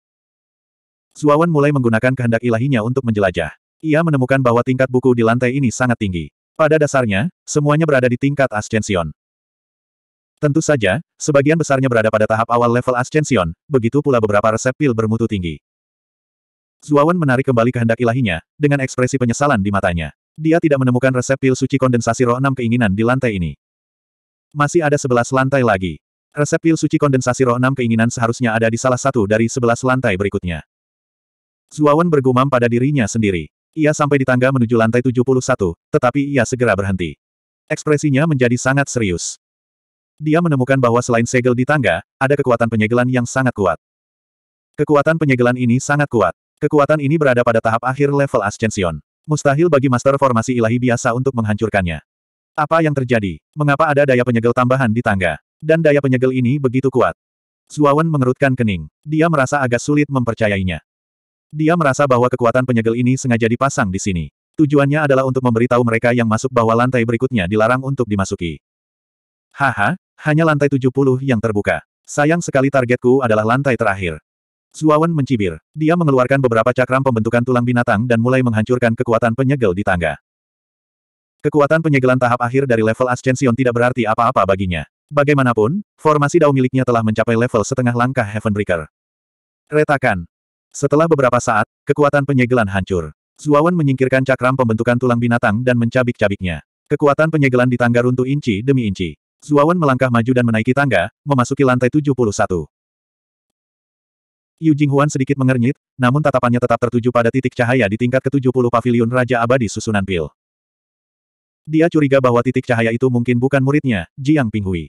Zuawan mulai menggunakan kehendak ilahinya untuk menjelajah. Ia menemukan bahwa tingkat buku di lantai ini sangat tinggi. Pada dasarnya, semuanya berada di tingkat ascension. Tentu saja, sebagian besarnya berada pada tahap awal level ascension, begitu pula beberapa resep pil bermutu tinggi. Zuawan menarik kembali kehendak ilahinya, dengan ekspresi penyesalan di matanya. Dia tidak menemukan resep pil suci kondensasi roh enam keinginan di lantai ini. Masih ada sebelas lantai lagi. Resep pil suci kondensasi roh enam keinginan seharusnya ada di salah satu dari sebelas lantai berikutnya. Zuawan bergumam pada dirinya sendiri. Ia sampai di tangga menuju lantai 71, tetapi ia segera berhenti. Ekspresinya menjadi sangat serius. Dia menemukan bahwa selain segel di tangga, ada kekuatan penyegelan yang sangat kuat. Kekuatan penyegelan ini sangat kuat. Kekuatan ini berada pada tahap akhir level ascension. Mustahil bagi master formasi ilahi biasa untuk menghancurkannya. Apa yang terjadi? Mengapa ada daya penyegel tambahan di tangga? Dan daya penyegel ini begitu kuat. Zuawan mengerutkan kening. Dia merasa agak sulit mempercayainya. Dia merasa bahwa kekuatan penyegel ini sengaja dipasang di sini. Tujuannya adalah untuk memberitahu mereka yang masuk bahwa lantai berikutnya dilarang untuk dimasuki. Haha, hanya lantai 70 yang terbuka. Sayang sekali targetku adalah lantai terakhir. Zuawan mencibir. Dia mengeluarkan beberapa cakram pembentukan tulang binatang dan mulai menghancurkan kekuatan penyegel di tangga. Kekuatan penyegelan tahap akhir dari level Ascension tidak berarti apa-apa baginya. Bagaimanapun, formasi Dao miliknya telah mencapai level setengah langkah Heavenbreaker. Retakan. Setelah beberapa saat, kekuatan penyegelan hancur. Zuawan menyingkirkan cakram pembentukan tulang binatang dan mencabik-cabiknya. Kekuatan penyegelan di tangga runtuh inci demi inci. Zuawan melangkah maju dan menaiki tangga, memasuki lantai 71. Yu Jinghuan sedikit mengernyit, namun tatapannya tetap tertuju pada titik cahaya di tingkat ke-70 pavilion Raja Abadi Susunan Pil. Dia curiga bahwa titik cahaya itu mungkin bukan muridnya, Jiang Pinghui.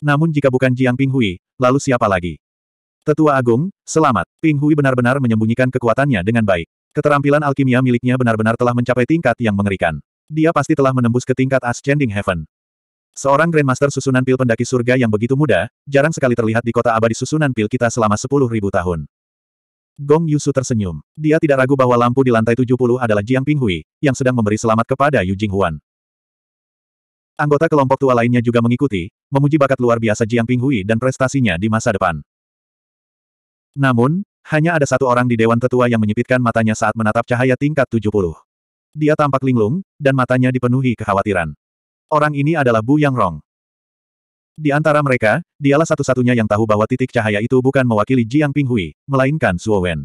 Namun jika bukan Jiang Pinghui, lalu siapa lagi? Tetua Agung, selamat. Pinghui benar-benar menyembunyikan kekuatannya dengan baik. Keterampilan alkimia miliknya benar-benar telah mencapai tingkat yang mengerikan. Dia pasti telah menembus ke tingkat Ascending Heaven. Seorang Grandmaster susunan pil pendaki surga yang begitu muda, jarang sekali terlihat di kota abadi susunan pil kita selama 10.000 tahun. Gong Yusu tersenyum. Dia tidak ragu bahwa lampu di lantai 70 adalah Jiang Pinghui, yang sedang memberi selamat kepada Yu Jinghuan. Anggota kelompok tua lainnya juga mengikuti, memuji bakat luar biasa Jiang Pinghui dan prestasinya di masa depan. Namun, hanya ada satu orang di Dewan Tetua yang menyipitkan matanya saat menatap cahaya tingkat 70. Dia tampak linglung, dan matanya dipenuhi kekhawatiran. Orang ini adalah Bu Yang Rong. Di antara mereka, dialah satu-satunya yang tahu bahwa titik cahaya itu bukan mewakili Jiang Pinghui, melainkan Suowen.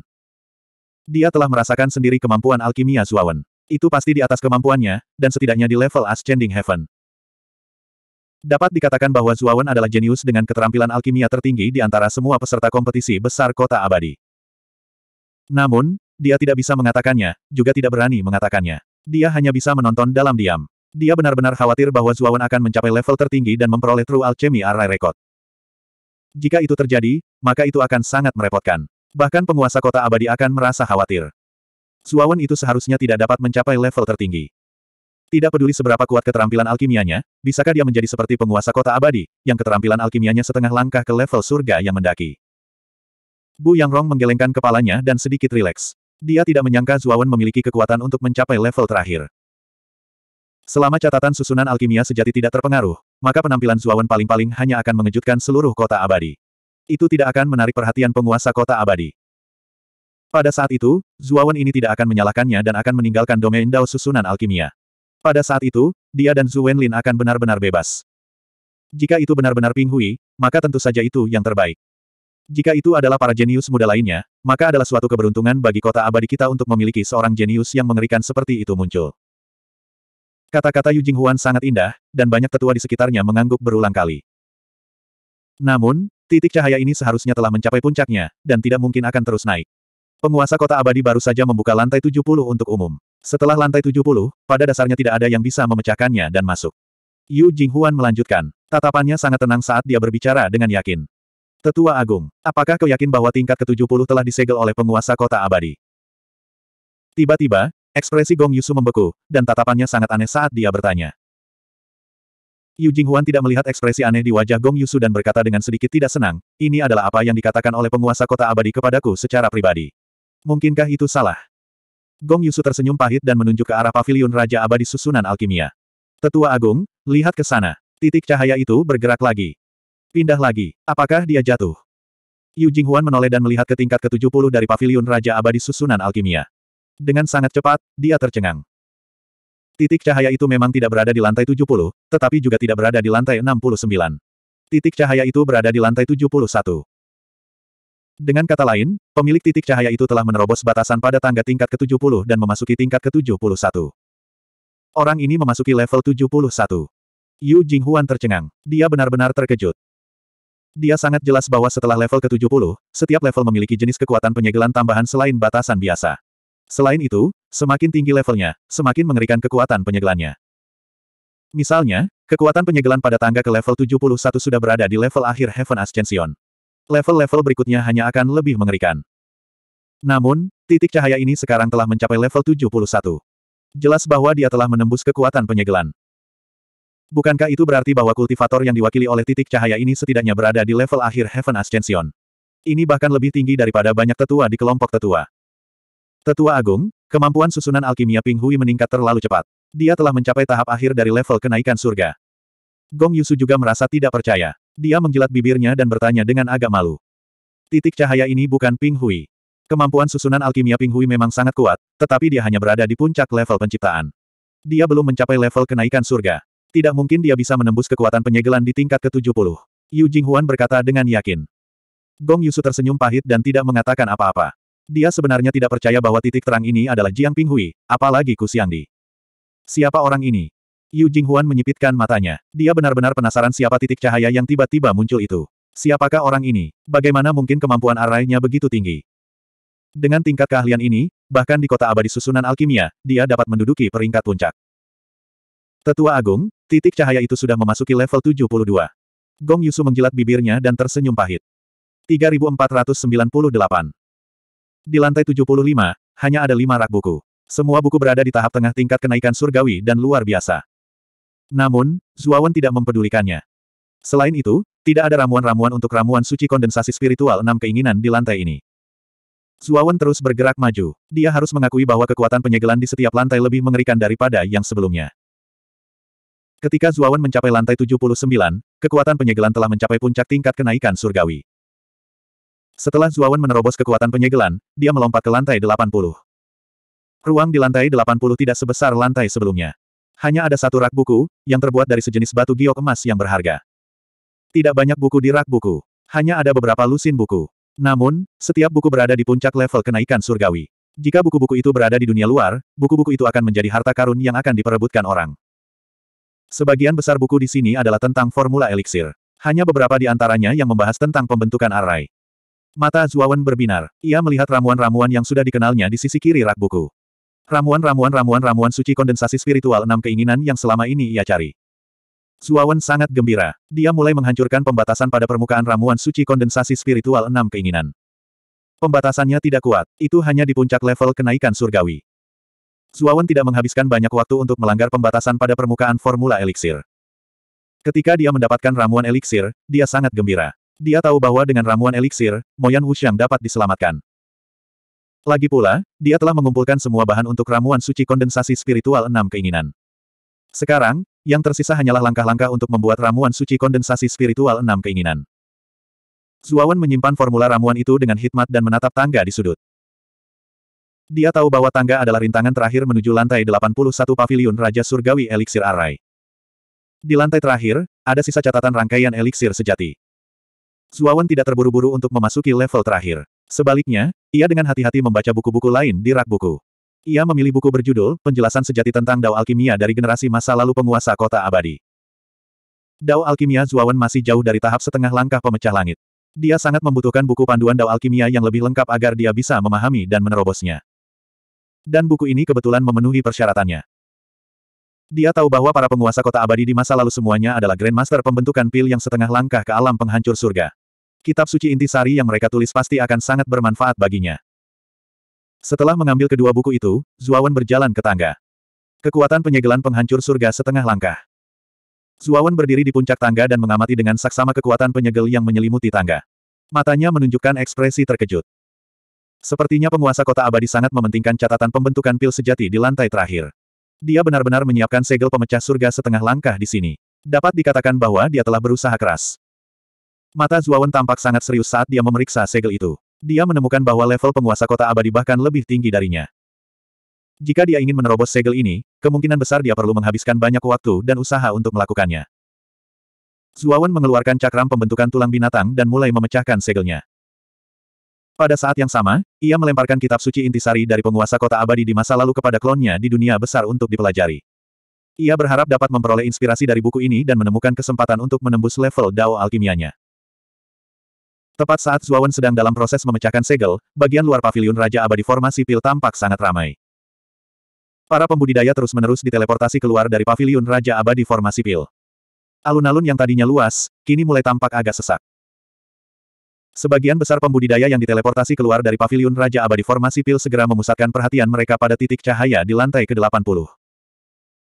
Dia telah merasakan sendiri kemampuan alkimia Suowen. Itu pasti di atas kemampuannya, dan setidaknya di level Ascending Heaven. Dapat dikatakan bahwa Wen adalah jenius dengan keterampilan alkimia tertinggi di antara semua peserta kompetisi besar kota abadi. Namun, dia tidak bisa mengatakannya, juga tidak berani mengatakannya. Dia hanya bisa menonton dalam diam. Dia benar-benar khawatir bahwa Zuawan akan mencapai level tertinggi dan memperoleh True Alchemy Array Record. Jika itu terjadi, maka itu akan sangat merepotkan. Bahkan penguasa kota abadi akan merasa khawatir. Zuawan itu seharusnya tidak dapat mencapai level tertinggi. Tidak peduli seberapa kuat keterampilan alkimianya, bisakah dia menjadi seperti penguasa kota abadi, yang keterampilan alkimianya setengah langkah ke level surga yang mendaki. Bu Yang Rong menggelengkan kepalanya dan sedikit rileks. Dia tidak menyangka Zuawan memiliki kekuatan untuk mencapai level terakhir. Selama catatan susunan alkimia sejati tidak terpengaruh, maka penampilan Zuawan paling-paling hanya akan mengejutkan seluruh kota abadi. Itu tidak akan menarik perhatian penguasa kota abadi. Pada saat itu, Zuawan ini tidak akan menyalahkannya dan akan meninggalkan domain Dao susunan alkimia. Pada saat itu, dia dan Zhu Wenlin akan benar-benar bebas. Jika itu benar-benar Ping Hui, maka tentu saja itu yang terbaik. Jika itu adalah para jenius muda lainnya, maka adalah suatu keberuntungan bagi kota abadi kita untuk memiliki seorang jenius yang mengerikan seperti itu muncul. Kata-kata Yu Jinghuan sangat indah, dan banyak tetua di sekitarnya mengangguk berulang kali. Namun, titik cahaya ini seharusnya telah mencapai puncaknya, dan tidak mungkin akan terus naik. Penguasa kota abadi baru saja membuka lantai 70 untuk umum. Setelah lantai 70, pada dasarnya tidak ada yang bisa memecahkannya dan masuk. Yu Jinghuan melanjutkan, tatapannya sangat tenang saat dia berbicara dengan yakin. Tetua Agung, apakah kau yakin bahwa tingkat ke-70 telah disegel oleh penguasa kota abadi? Tiba-tiba, Ekspresi Gong Yusu membeku, dan tatapannya sangat aneh saat dia bertanya. Yu Jinghuan tidak melihat ekspresi aneh di wajah Gong Yusu dan berkata dengan sedikit tidak senang, ini adalah apa yang dikatakan oleh penguasa kota abadi kepadaku secara pribadi. Mungkinkah itu salah? Gong Yusu tersenyum pahit dan menunjuk ke arah pavilion Raja Abadi Susunan Alkimia. Tetua Agung, lihat ke sana. Titik cahaya itu bergerak lagi. Pindah lagi. Apakah dia jatuh? Yu Jinghuan menoleh dan melihat ke tingkat ke-70 dari pavilion Raja Abadi Susunan Alkimia. Dengan sangat cepat, dia tercengang. Titik cahaya itu memang tidak berada di lantai 70, tetapi juga tidak berada di lantai 69. Titik cahaya itu berada di lantai 71. Dengan kata lain, pemilik titik cahaya itu telah menerobos batasan pada tangga tingkat ke-70 dan memasuki tingkat ke-71. Orang ini memasuki level 71. Yu Jinghuan tercengang. Dia benar-benar terkejut. Dia sangat jelas bahwa setelah level ke-70, setiap level memiliki jenis kekuatan penyegelan tambahan selain batasan biasa. Selain itu, semakin tinggi levelnya, semakin mengerikan kekuatan penyegelannya. Misalnya, kekuatan penyegelan pada tangga ke level 71 sudah berada di level akhir Heaven Ascension. Level-level berikutnya hanya akan lebih mengerikan. Namun, titik cahaya ini sekarang telah mencapai level 71. Jelas bahwa dia telah menembus kekuatan penyegelan. Bukankah itu berarti bahwa kultivator yang diwakili oleh titik cahaya ini setidaknya berada di level akhir Heaven Ascension? Ini bahkan lebih tinggi daripada banyak tetua di kelompok tetua. Tetua Agung, kemampuan susunan alkimia Ping Hui meningkat terlalu cepat. Dia telah mencapai tahap akhir dari level kenaikan surga. Gong Yusu juga merasa tidak percaya. Dia menjilat bibirnya dan bertanya dengan agak malu. Titik cahaya ini bukan Ping Hui. Kemampuan susunan alkimia Ping Hui memang sangat kuat, tetapi dia hanya berada di puncak level penciptaan. Dia belum mencapai level kenaikan surga. Tidak mungkin dia bisa menembus kekuatan penyegelan di tingkat ke-70. Yu Jinghuan berkata dengan yakin. Gong Yusu tersenyum pahit dan tidak mengatakan apa-apa. Dia sebenarnya tidak percaya bahwa titik terang ini adalah Jiang Pinghui, apalagi Ku Xiangdi. Siapa orang ini? Yu Jinghuan menyipitkan matanya. Dia benar-benar penasaran siapa titik cahaya yang tiba-tiba muncul itu. Siapakah orang ini? Bagaimana mungkin kemampuan arahnya begitu tinggi? Dengan tingkat keahlian ini, bahkan di kota abadi susunan alkimia, dia dapat menduduki peringkat puncak. Tetua Agung, titik cahaya itu sudah memasuki level 72. Gong Yusu menjilat bibirnya dan tersenyum pahit. 3498 di lantai 75, hanya ada lima rak buku. Semua buku berada di tahap tengah tingkat kenaikan surgawi dan luar biasa. Namun, Zuawan tidak mempedulikannya. Selain itu, tidak ada ramuan-ramuan untuk ramuan suci kondensasi spiritual enam keinginan di lantai ini. Zuawan terus bergerak maju. Dia harus mengakui bahwa kekuatan penyegelan di setiap lantai lebih mengerikan daripada yang sebelumnya. Ketika Zuawan mencapai lantai 79, kekuatan penyegelan telah mencapai puncak tingkat kenaikan surgawi. Setelah Zuawan menerobos kekuatan penyegelan, dia melompat ke lantai 80. Ruang di lantai 80 tidak sebesar lantai sebelumnya. Hanya ada satu rak buku, yang terbuat dari sejenis batu giok emas yang berharga. Tidak banyak buku di rak buku. Hanya ada beberapa lusin buku. Namun, setiap buku berada di puncak level kenaikan surgawi. Jika buku-buku itu berada di dunia luar, buku-buku itu akan menjadi harta karun yang akan diperebutkan orang. Sebagian besar buku di sini adalah tentang formula eliksir. Hanya beberapa di antaranya yang membahas tentang pembentukan arai. Mata Zuawan berbinar. Ia melihat ramuan-ramuan yang sudah dikenalnya di sisi kiri rak buku. Ramuan-ramuan ramuan-ramuan suci kondensasi spiritual enam keinginan yang selama ini ia cari. Zuawan sangat gembira. Dia mulai menghancurkan pembatasan pada permukaan ramuan suci kondensasi spiritual enam keinginan. Pembatasannya tidak kuat, itu hanya di puncak level kenaikan surgawi. Zuawan tidak menghabiskan banyak waktu untuk melanggar pembatasan pada permukaan formula eliksir. Ketika dia mendapatkan ramuan eliksir, dia sangat gembira. Dia tahu bahwa dengan ramuan eliksir, Moyan Wuxiang dapat diselamatkan. Lagi pula, dia telah mengumpulkan semua bahan untuk ramuan suci kondensasi spiritual enam keinginan. Sekarang, yang tersisa hanyalah langkah-langkah untuk membuat ramuan suci kondensasi spiritual enam keinginan. Zuawan menyimpan formula ramuan itu dengan hikmat dan menatap tangga di sudut. Dia tahu bahwa tangga adalah rintangan terakhir menuju lantai 81 paviliun Raja Surgawi Eliksir Arai. Di lantai terakhir, ada sisa catatan rangkaian eliksir sejati. Zuawan tidak terburu-buru untuk memasuki level terakhir. Sebaliknya, ia dengan hati-hati membaca buku-buku lain di rak buku. Ia memilih buku berjudul Penjelasan Sejati tentang Dao Alkimia dari Generasi Masa Lalu Penguasa Kota Abadi. Dao Alkimia Zuawan masih jauh dari tahap setengah langkah pemecah langit. Dia sangat membutuhkan buku panduan Dao Alkimia yang lebih lengkap agar dia bisa memahami dan menerobosnya. Dan buku ini kebetulan memenuhi persyaratannya. Dia tahu bahwa para penguasa kota abadi di masa lalu semuanya adalah Grandmaster pembentukan pil yang setengah langkah ke alam penghancur surga kitab suci inti sari yang mereka tulis pasti akan sangat bermanfaat baginya. Setelah mengambil kedua buku itu, Zuawan berjalan ke tangga. Kekuatan penyegelan penghancur surga setengah langkah. Zuawan berdiri di puncak tangga dan mengamati dengan saksama kekuatan penyegel yang menyelimuti tangga. Matanya menunjukkan ekspresi terkejut. Sepertinya penguasa kota abadi sangat mementingkan catatan pembentukan pil sejati di lantai terakhir. Dia benar-benar menyiapkan segel pemecah surga setengah langkah di sini. Dapat dikatakan bahwa dia telah berusaha keras. Mata Zuawan tampak sangat serius saat dia memeriksa segel itu. Dia menemukan bahwa level penguasa kota abadi bahkan lebih tinggi darinya. Jika dia ingin menerobos segel ini, kemungkinan besar dia perlu menghabiskan banyak waktu dan usaha untuk melakukannya. Zuawan mengeluarkan cakram pembentukan tulang binatang dan mulai memecahkan segelnya. Pada saat yang sama, ia melemparkan kitab suci intisari dari penguasa kota abadi di masa lalu kepada klonnya di dunia besar untuk dipelajari. Ia berharap dapat memperoleh inspirasi dari buku ini dan menemukan kesempatan untuk menembus level Dao alkimianya. Tepat saat Zuawan sedang dalam proses memecahkan segel, bagian luar pavilion Raja Abadi Formasi Pil tampak sangat ramai. Para pembudidaya terus-menerus diteleportasi keluar dari pavilion Raja Abadi Formasi Pil. Alun-alun yang tadinya luas, kini mulai tampak agak sesak. Sebagian besar pembudidaya yang diteleportasi keluar dari pavilion Raja Abadi Formasi Pil segera memusatkan perhatian mereka pada titik cahaya di lantai ke-80.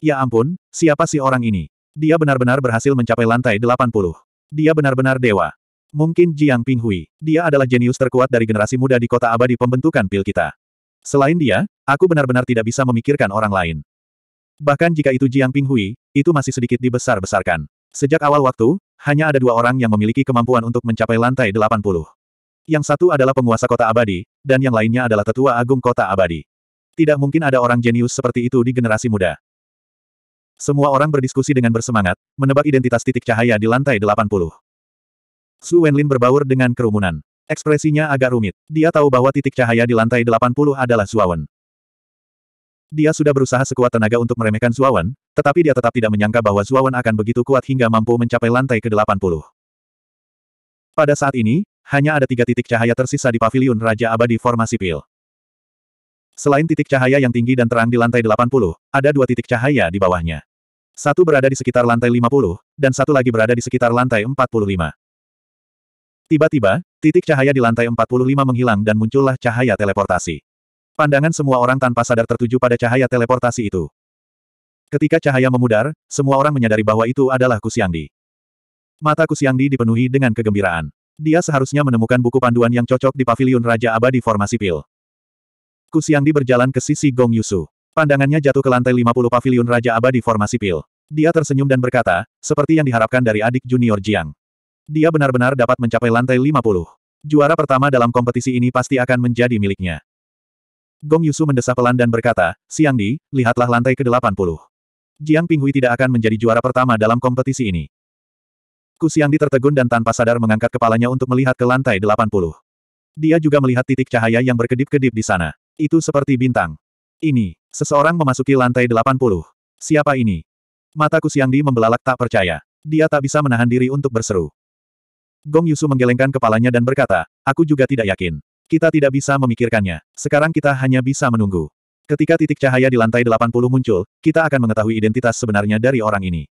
Ya ampun, siapa sih orang ini? Dia benar-benar berhasil mencapai lantai 80. Dia benar-benar dewa. Mungkin Jiang Pinghui, dia adalah jenius terkuat dari generasi muda di kota abadi pembentukan pil kita. Selain dia, aku benar-benar tidak bisa memikirkan orang lain. Bahkan jika itu Jiang Pinghui, itu masih sedikit dibesar-besarkan. Sejak awal waktu, hanya ada dua orang yang memiliki kemampuan untuk mencapai lantai 80. Yang satu adalah penguasa kota abadi, dan yang lainnya adalah tetua agung kota abadi. Tidak mungkin ada orang jenius seperti itu di generasi muda. Semua orang berdiskusi dengan bersemangat, menebak identitas titik cahaya di lantai 80. Su Wenlin berbaur dengan kerumunan. Ekspresinya agak rumit. Dia tahu bahwa titik cahaya di lantai 80 adalah Suawan. Dia sudah berusaha sekuat tenaga untuk meremehkan Suawan, tetapi dia tetap tidak menyangka bahwa Suawan akan begitu kuat hingga mampu mencapai lantai ke-80. Pada saat ini, hanya ada tiga titik cahaya tersisa di paviliun Raja Abadi Formasi Pil. Selain titik cahaya yang tinggi dan terang di lantai 80, ada dua titik cahaya di bawahnya. Satu berada di sekitar lantai 50, dan satu lagi berada di sekitar lantai 45. Tiba-tiba, titik cahaya di lantai 45 menghilang dan muncullah cahaya teleportasi. Pandangan semua orang tanpa sadar tertuju pada cahaya teleportasi itu. Ketika cahaya memudar, semua orang menyadari bahwa itu adalah Kusiangdi. Mata Kusiangdi dipenuhi dengan kegembiraan. Dia seharusnya menemukan buku panduan yang cocok di pavilion Raja Abadi Formasi Pil. Kusiangdi berjalan ke sisi Gong Yusu. Pandangannya jatuh ke lantai 50 pavilion Raja Abadi Formasi Pil. Dia tersenyum dan berkata, seperti yang diharapkan dari adik junior Jiang. Dia benar-benar dapat mencapai lantai 50. Juara pertama dalam kompetisi ini pasti akan menjadi miliknya. Gong Yusu mendesah pelan dan berkata, Siang Di, lihatlah lantai ke-80. Jiang Pinghui tidak akan menjadi juara pertama dalam kompetisi ini. Ku Siang Di tertegun dan tanpa sadar mengangkat kepalanya untuk melihat ke lantai 80. Dia juga melihat titik cahaya yang berkedip-kedip di sana. Itu seperti bintang. Ini, seseorang memasuki lantai 80. Siapa ini? Mata Ku Siang Di membelalak tak percaya. Dia tak bisa menahan diri untuk berseru. Gong Yusu menggelengkan kepalanya dan berkata, aku juga tidak yakin. Kita tidak bisa memikirkannya. Sekarang kita hanya bisa menunggu. Ketika titik cahaya di lantai 80 muncul, kita akan mengetahui identitas sebenarnya dari orang ini.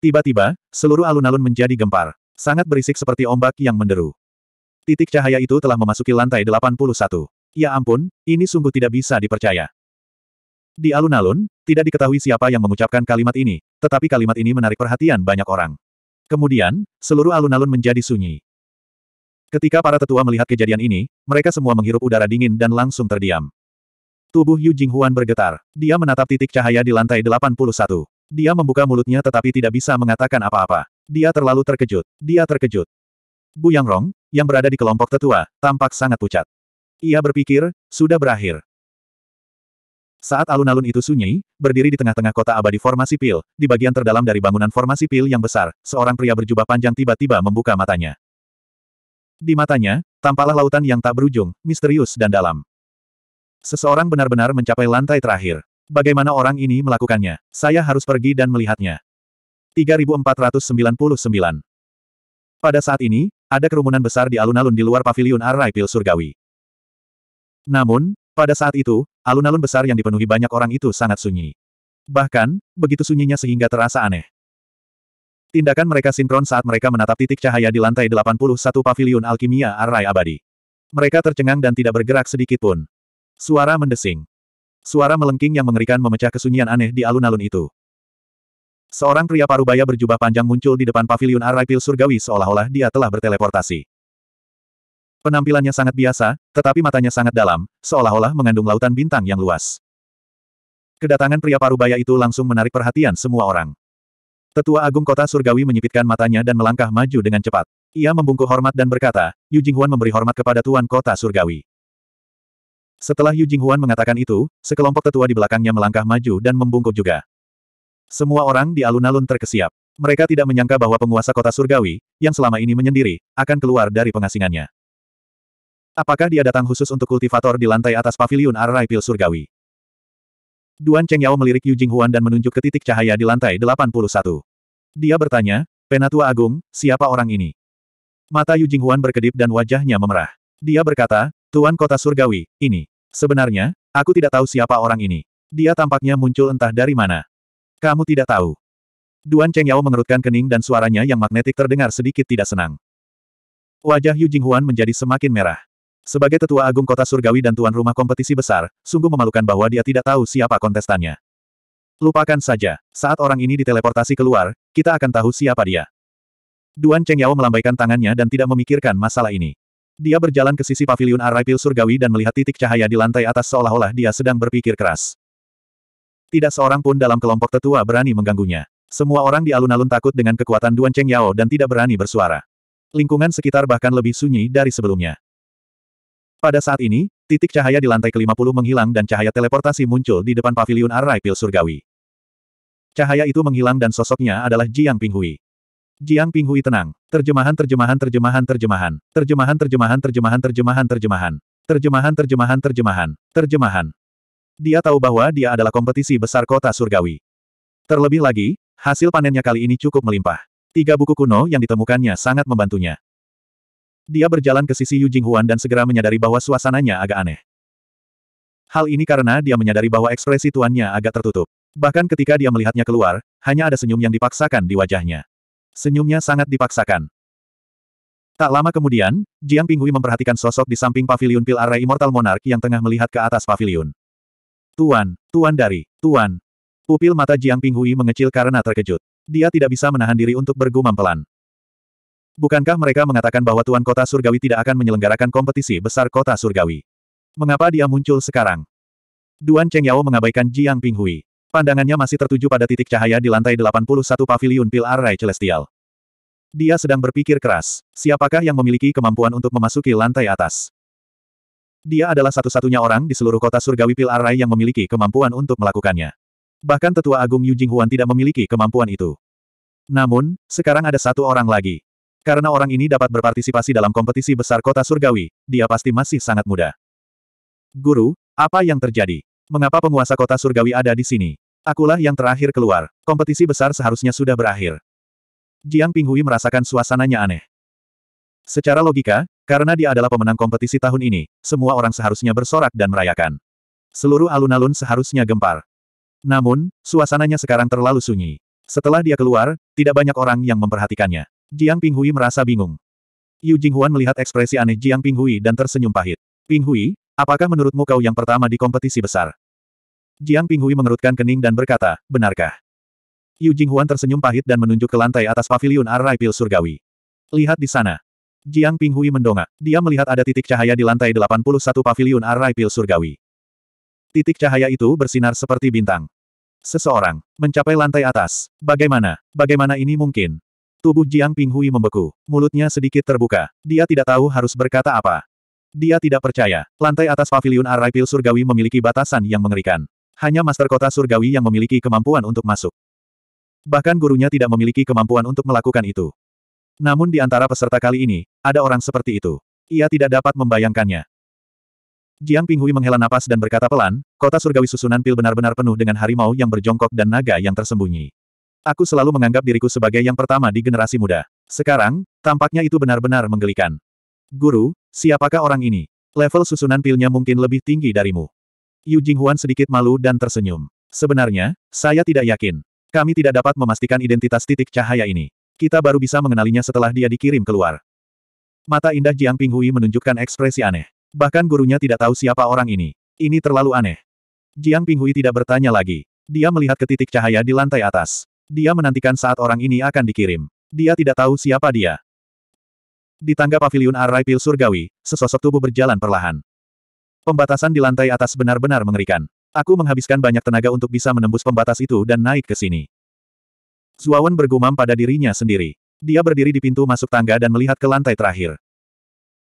Tiba-tiba, seluruh alun-alun menjadi gempar. Sangat berisik seperti ombak yang menderu. Titik cahaya itu telah memasuki lantai 81. Ya ampun, ini sungguh tidak bisa dipercaya. Di alun-alun, tidak diketahui siapa yang mengucapkan kalimat ini, tetapi kalimat ini menarik perhatian banyak orang. Kemudian, seluruh alun-alun menjadi sunyi. Ketika para tetua melihat kejadian ini, mereka semua menghirup udara dingin dan langsung terdiam. Tubuh Yu Jing Huan bergetar. Dia menatap titik cahaya di lantai 81. Dia membuka mulutnya tetapi tidak bisa mengatakan apa-apa. Dia terlalu terkejut. Dia terkejut. Bu Yang Rong, yang berada di kelompok tetua, tampak sangat pucat. Ia berpikir, sudah berakhir. Saat alun-alun itu sunyi, berdiri di tengah-tengah kota abadi formasi pil, di bagian terdalam dari bangunan formasi pil yang besar, seorang pria berjubah panjang tiba-tiba membuka matanya. Di matanya, tampaklah lautan yang tak berujung, misterius dan dalam. Seseorang benar-benar mencapai lantai terakhir. Bagaimana orang ini melakukannya? Saya harus pergi dan melihatnya. 3499 Pada saat ini, ada kerumunan besar di alun-alun di luar Paviliun Arai Pil Surgawi. Namun, pada saat itu, alun-alun besar yang dipenuhi banyak orang itu sangat sunyi. Bahkan, begitu sunyinya sehingga terasa aneh. Tindakan mereka sinkron saat mereka menatap titik cahaya di lantai 81 Paviliun Alkimia arai Abadi. Mereka tercengang dan tidak bergerak sedikit pun. Suara mendesing. Suara melengking yang mengerikan memecah kesunyian aneh di alun-alun itu. Seorang pria parubaya berjubah panjang muncul di depan Paviliun arai Pil Surgawi seolah-olah dia telah berteleportasi. Penampilannya sangat biasa, tetapi matanya sangat dalam, seolah-olah mengandung lautan bintang yang luas. Kedatangan pria parubaya itu langsung menarik perhatian semua orang. Tetua Agung Kota Surgawi menyipitkan matanya dan melangkah maju dengan cepat. Ia membungkuk hormat dan berkata, Yu Jinghuan memberi hormat kepada Tuan Kota Surgawi. Setelah Yu Jinghuan mengatakan itu, sekelompok tetua di belakangnya melangkah maju dan membungkuk juga. Semua orang di alun-alun terkesiap. Mereka tidak menyangka bahwa penguasa kota surgawi, yang selama ini menyendiri, akan keluar dari pengasingannya. Apakah dia datang khusus untuk kultivator di lantai atas pavilion Arai Pil Surgawi? Duan Cheng Yao melirik Yu Jinghuan dan menunjuk ke titik cahaya di lantai 81. Dia bertanya, Penatua Agung, siapa orang ini? Mata Yu Jinghuan berkedip dan wajahnya memerah. Dia berkata, Tuan Kota Surgawi, ini. Sebenarnya, aku tidak tahu siapa orang ini. Dia tampaknya muncul entah dari mana. Kamu tidak tahu. Duan Cheng Yao mengerutkan kening dan suaranya yang magnetik terdengar sedikit tidak senang. Wajah Yu Jinghuan menjadi semakin merah. Sebagai tetua agung kota surgawi dan tuan rumah kompetisi besar, sungguh memalukan bahwa dia tidak tahu siapa kontestannya. Lupakan saja, saat orang ini diteleportasi keluar, kita akan tahu siapa dia. Duan Cheng Yao melambaikan tangannya dan tidak memikirkan masalah ini. Dia berjalan ke sisi pavilion Araipil surgawi dan melihat titik cahaya di lantai atas seolah-olah dia sedang berpikir keras. Tidak seorang pun dalam kelompok tetua berani mengganggunya. Semua orang di alun-alun takut dengan kekuatan Duan Cheng Yao dan tidak berani bersuara. Lingkungan sekitar bahkan lebih sunyi dari sebelumnya. Pada saat ini, titik cahaya di lantai ke-50 menghilang dan cahaya teleportasi muncul di depan pavilion Arai Pil Surgawi. Cahaya itu menghilang dan sosoknya adalah Jiang Pinghui. Jiang Pinghui tenang. Terjemahan terjemahan terjemahan terjemahan. Terjemahan terjemahan terjemahan terjemahan terjemahan. Terjemahan terjemahan terjemahan. Terjemahan. Dia tahu bahwa dia adalah kompetisi besar kota surgawi. Terlebih lagi, hasil panennya kali ini cukup melimpah. Tiga buku kuno yang ditemukannya sangat membantunya. Dia berjalan ke sisi Yu Jinghuan dan segera menyadari bahwa suasananya agak aneh. Hal ini karena dia menyadari bahwa ekspresi tuannya agak tertutup. Bahkan ketika dia melihatnya keluar, hanya ada senyum yang dipaksakan di wajahnya. Senyumnya sangat dipaksakan. Tak lama kemudian, Jiang Pinghui memperhatikan sosok di samping pavilion Pil Array Immortal Monarch yang tengah melihat ke atas pavilion. Tuan, Tuan dari, Tuan. Pupil mata Jiang Pinghui mengecil karena terkejut. Dia tidak bisa menahan diri untuk bergumam pelan. Bukankah mereka mengatakan bahwa Tuan Kota Surgawi tidak akan menyelenggarakan kompetisi besar Kota Surgawi? Mengapa dia muncul sekarang? Duan Cheng Yao mengabaikan Jiang Pinghui. Pandangannya masih tertuju pada titik cahaya di lantai 81 paviliun Pilar Rai Celestial. Dia sedang berpikir keras. Siapakah yang memiliki kemampuan untuk memasuki lantai atas? Dia adalah satu-satunya orang di seluruh kota surgawi Pil Arai yang memiliki kemampuan untuk melakukannya. Bahkan Tetua Agung Yu Jinghuan tidak memiliki kemampuan itu. Namun, sekarang ada satu orang lagi. Karena orang ini dapat berpartisipasi dalam kompetisi besar kota surgawi, dia pasti masih sangat muda. Guru, apa yang terjadi? Mengapa penguasa kota surgawi ada di sini? Akulah yang terakhir keluar. Kompetisi besar seharusnya sudah berakhir. Jiang Pinghui merasakan suasananya aneh. Secara logika, karena dia adalah pemenang kompetisi tahun ini, semua orang seharusnya bersorak dan merayakan. Seluruh alun-alun seharusnya gempar. Namun, suasananya sekarang terlalu sunyi. Setelah dia keluar, tidak banyak orang yang memperhatikannya. Jiang Pinghui merasa bingung. Yu Jinghuan melihat ekspresi aneh Jiang Pinghui dan tersenyum pahit. Pinghui, apakah menurutmu kau yang pertama di kompetisi besar? Jiang Pinghui mengerutkan kening dan berkata, benarkah? Yu Jinghuan tersenyum pahit dan menunjuk ke lantai atas pavilion Arai Pil Surgawi. Lihat di sana. Jiang Pinghui mendongak. Dia melihat ada titik cahaya di lantai 81 pavilion Arai Pil Surgawi. Titik cahaya itu bersinar seperti bintang. Seseorang mencapai lantai atas. Bagaimana? Bagaimana ini mungkin? Tubuh Jiang Pinghui membeku. Mulutnya sedikit terbuka. Dia tidak tahu harus berkata apa. Dia tidak percaya. Lantai atas paviliun Arai Surgawi memiliki batasan yang mengerikan. Hanya Master Kota Surgawi yang memiliki kemampuan untuk masuk. Bahkan gurunya tidak memiliki kemampuan untuk melakukan itu. Namun di antara peserta kali ini, ada orang seperti itu. Ia tidak dapat membayangkannya. Jiang Pinghui menghela napas dan berkata pelan, kota surgawi susunan pil benar-benar penuh dengan harimau yang berjongkok dan naga yang tersembunyi. Aku selalu menganggap diriku sebagai yang pertama di generasi muda. Sekarang, tampaknya itu benar-benar menggelikan. Guru, siapakah orang ini? Level susunan pilnya mungkin lebih tinggi darimu. Yu Jinghuan sedikit malu dan tersenyum. Sebenarnya, saya tidak yakin. Kami tidak dapat memastikan identitas titik cahaya ini. Kita baru bisa mengenalinya setelah dia dikirim keluar. Mata indah Jiang Pinghui menunjukkan ekspresi aneh. Bahkan gurunya tidak tahu siapa orang ini. Ini terlalu aneh. Jiang Pinghui tidak bertanya lagi. Dia melihat ke titik cahaya di lantai atas. Dia menantikan saat orang ini akan dikirim. Dia tidak tahu siapa dia. Di tangga pavilion Arai Pil Surgawi, sesosok tubuh berjalan perlahan. Pembatasan di lantai atas benar-benar mengerikan. Aku menghabiskan banyak tenaga untuk bisa menembus pembatas itu dan naik ke sini. Zuawan bergumam pada dirinya sendiri. Dia berdiri di pintu masuk tangga dan melihat ke lantai terakhir.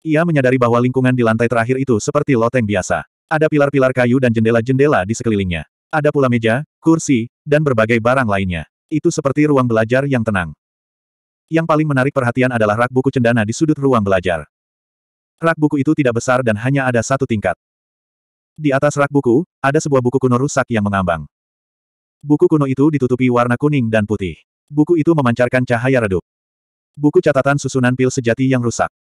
Ia menyadari bahwa lingkungan di lantai terakhir itu seperti loteng biasa. Ada pilar-pilar kayu dan jendela-jendela di sekelilingnya. Ada pula meja, kursi, dan berbagai barang lainnya. Itu seperti ruang belajar yang tenang. Yang paling menarik perhatian adalah rak buku cendana di sudut ruang belajar. Rak buku itu tidak besar dan hanya ada satu tingkat. Di atas rak buku, ada sebuah buku kuno rusak yang mengambang. Buku kuno itu ditutupi warna kuning dan putih. Buku itu memancarkan cahaya redup. Buku catatan susunan pil sejati yang rusak.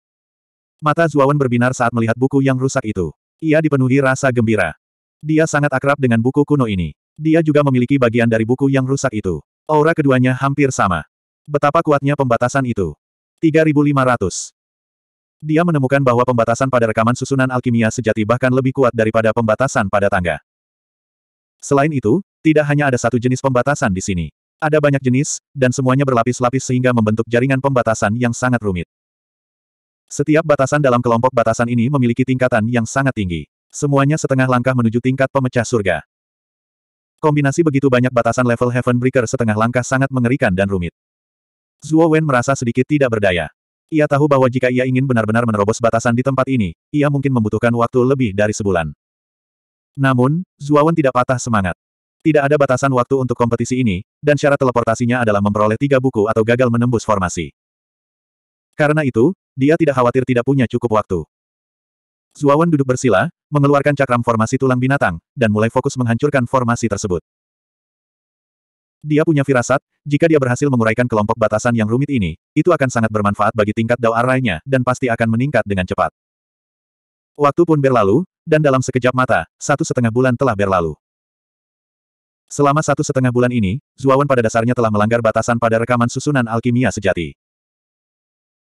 Mata Zuawan berbinar saat melihat buku yang rusak itu. Ia dipenuhi rasa gembira. Dia sangat akrab dengan buku kuno ini. Dia juga memiliki bagian dari buku yang rusak itu. Aura keduanya hampir sama. Betapa kuatnya pembatasan itu. 3500. Dia menemukan bahwa pembatasan pada rekaman susunan alkimia sejati bahkan lebih kuat daripada pembatasan pada tangga. Selain itu, tidak hanya ada satu jenis pembatasan di sini. Ada banyak jenis, dan semuanya berlapis-lapis sehingga membentuk jaringan pembatasan yang sangat rumit. Setiap batasan dalam kelompok batasan ini memiliki tingkatan yang sangat tinggi. Semuanya setengah langkah menuju tingkat pemecah surga. Kombinasi begitu banyak batasan level Heaven Breaker setengah langkah sangat mengerikan dan rumit. Zuo Wen merasa sedikit tidak berdaya. Ia tahu bahwa jika ia ingin benar-benar menerobos batasan di tempat ini, ia mungkin membutuhkan waktu lebih dari sebulan. Namun, Zuo Wen tidak patah semangat. Tidak ada batasan waktu untuk kompetisi ini, dan syarat teleportasinya adalah memperoleh tiga buku atau gagal menembus formasi. Karena itu, dia tidak khawatir tidak punya cukup waktu. Wen duduk bersila, mengeluarkan cakram formasi tulang binatang, dan mulai fokus menghancurkan formasi tersebut. Dia punya firasat, jika dia berhasil menguraikan kelompok batasan yang rumit ini, itu akan sangat bermanfaat bagi tingkat Dao arainya, dan pasti akan meningkat dengan cepat. Waktu pun berlalu, dan dalam sekejap mata, satu setengah bulan telah berlalu. Selama satu setengah bulan ini, Zuawan pada dasarnya telah melanggar batasan pada rekaman susunan alkimia sejati.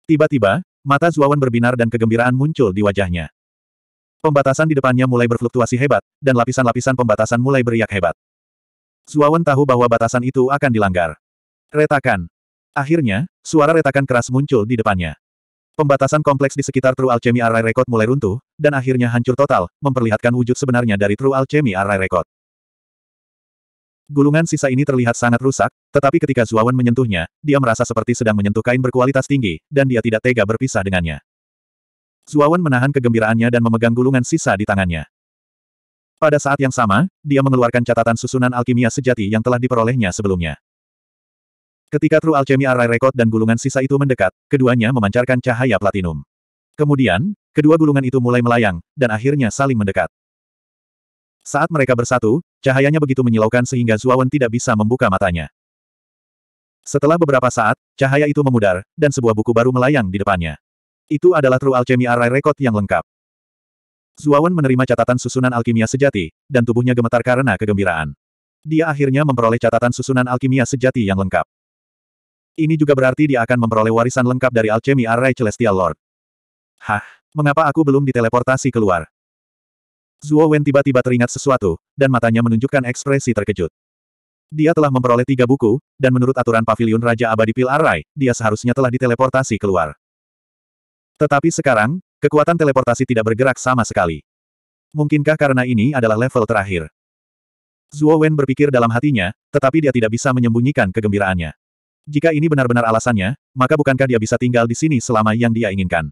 Tiba-tiba, mata Zuawan berbinar dan kegembiraan muncul di wajahnya. Pembatasan di depannya mulai berfluktuasi hebat, dan lapisan-lapisan pembatasan mulai beriak hebat. Zuawan tahu bahwa batasan itu akan dilanggar. Retakan. Akhirnya, suara retakan keras muncul di depannya. Pembatasan kompleks di sekitar True Alchemy Array Record mulai runtuh, dan akhirnya hancur total, memperlihatkan wujud sebenarnya dari True Alchemy Array Record. Gulungan sisa ini terlihat sangat rusak, tetapi ketika Zuawan menyentuhnya, dia merasa seperti sedang menyentuh kain berkualitas tinggi, dan dia tidak tega berpisah dengannya. Zuawan menahan kegembiraannya dan memegang gulungan sisa di tangannya. Pada saat yang sama, dia mengeluarkan catatan susunan alkimia sejati yang telah diperolehnya sebelumnya. Ketika True Alchemy Array Record dan gulungan sisa itu mendekat, keduanya memancarkan cahaya platinum. Kemudian, kedua gulungan itu mulai melayang, dan akhirnya saling mendekat. Saat mereka bersatu, cahayanya begitu menyilaukan sehingga Zuawan tidak bisa membuka matanya. Setelah beberapa saat, cahaya itu memudar, dan sebuah buku baru melayang di depannya. Itu adalah True Alchemy Array Record yang lengkap. Zuawan menerima catatan susunan alkimia sejati, dan tubuhnya gemetar karena kegembiraan. Dia akhirnya memperoleh catatan susunan alkimia sejati yang lengkap. Ini juga berarti dia akan memperoleh warisan lengkap dari Alchemy Array Celestial Lord. Hah, mengapa aku belum diteleportasi keluar? Zuo tiba-tiba teringat sesuatu, dan matanya menunjukkan ekspresi terkejut. Dia telah memperoleh tiga buku, dan menurut aturan pavilion Raja Abadi Pil array, dia seharusnya telah diteleportasi keluar. Tetapi sekarang, kekuatan teleportasi tidak bergerak sama sekali. Mungkinkah karena ini adalah level terakhir? Zuo Wen berpikir dalam hatinya, tetapi dia tidak bisa menyembunyikan kegembiraannya. Jika ini benar-benar alasannya, maka bukankah dia bisa tinggal di sini selama yang dia inginkan?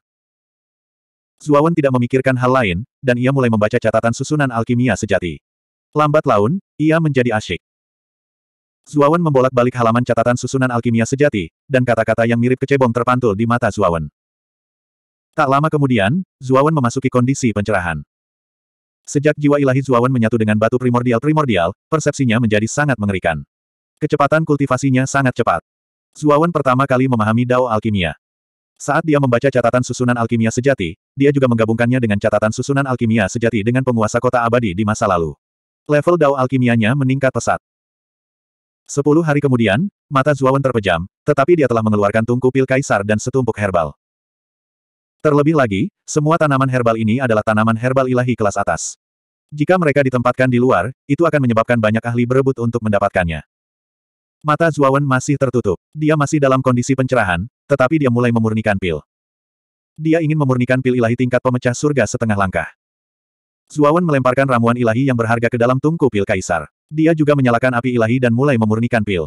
Zuo Wen tidak memikirkan hal lain, dan ia mulai membaca catatan susunan alkimia sejati. Lambat laun, ia menjadi asyik. Zuawan membolak-balik halaman catatan susunan alkimia sejati, dan kata-kata yang mirip kecebong terpantul di mata Zuawan. Tak lama kemudian, Zuawan memasuki kondisi pencerahan. Sejak jiwa ilahi Zuawan menyatu dengan batu primordial-primordial, persepsinya menjadi sangat mengerikan. Kecepatan kultivasinya sangat cepat. Zuawan pertama kali memahami Dao Alkimia. Saat dia membaca catatan susunan alkimia sejati, dia juga menggabungkannya dengan catatan susunan alkimia sejati dengan penguasa kota abadi di masa lalu. Level Dao alkimianya meningkat pesat. Sepuluh hari kemudian, mata Zuawan terpejam, tetapi dia telah mengeluarkan tungku pil kaisar dan setumpuk herbal. Terlebih lagi, semua tanaman herbal ini adalah tanaman herbal ilahi kelas atas. Jika mereka ditempatkan di luar, itu akan menyebabkan banyak ahli berebut untuk mendapatkannya. Mata Zuawan masih tertutup. Dia masih dalam kondisi pencerahan, tetapi dia mulai memurnikan pil. Dia ingin memurnikan pil ilahi tingkat pemecah surga setengah langkah. Zuawan melemparkan ramuan ilahi yang berharga ke dalam tungku pil kaisar. Dia juga menyalakan api ilahi dan mulai memurnikan pil.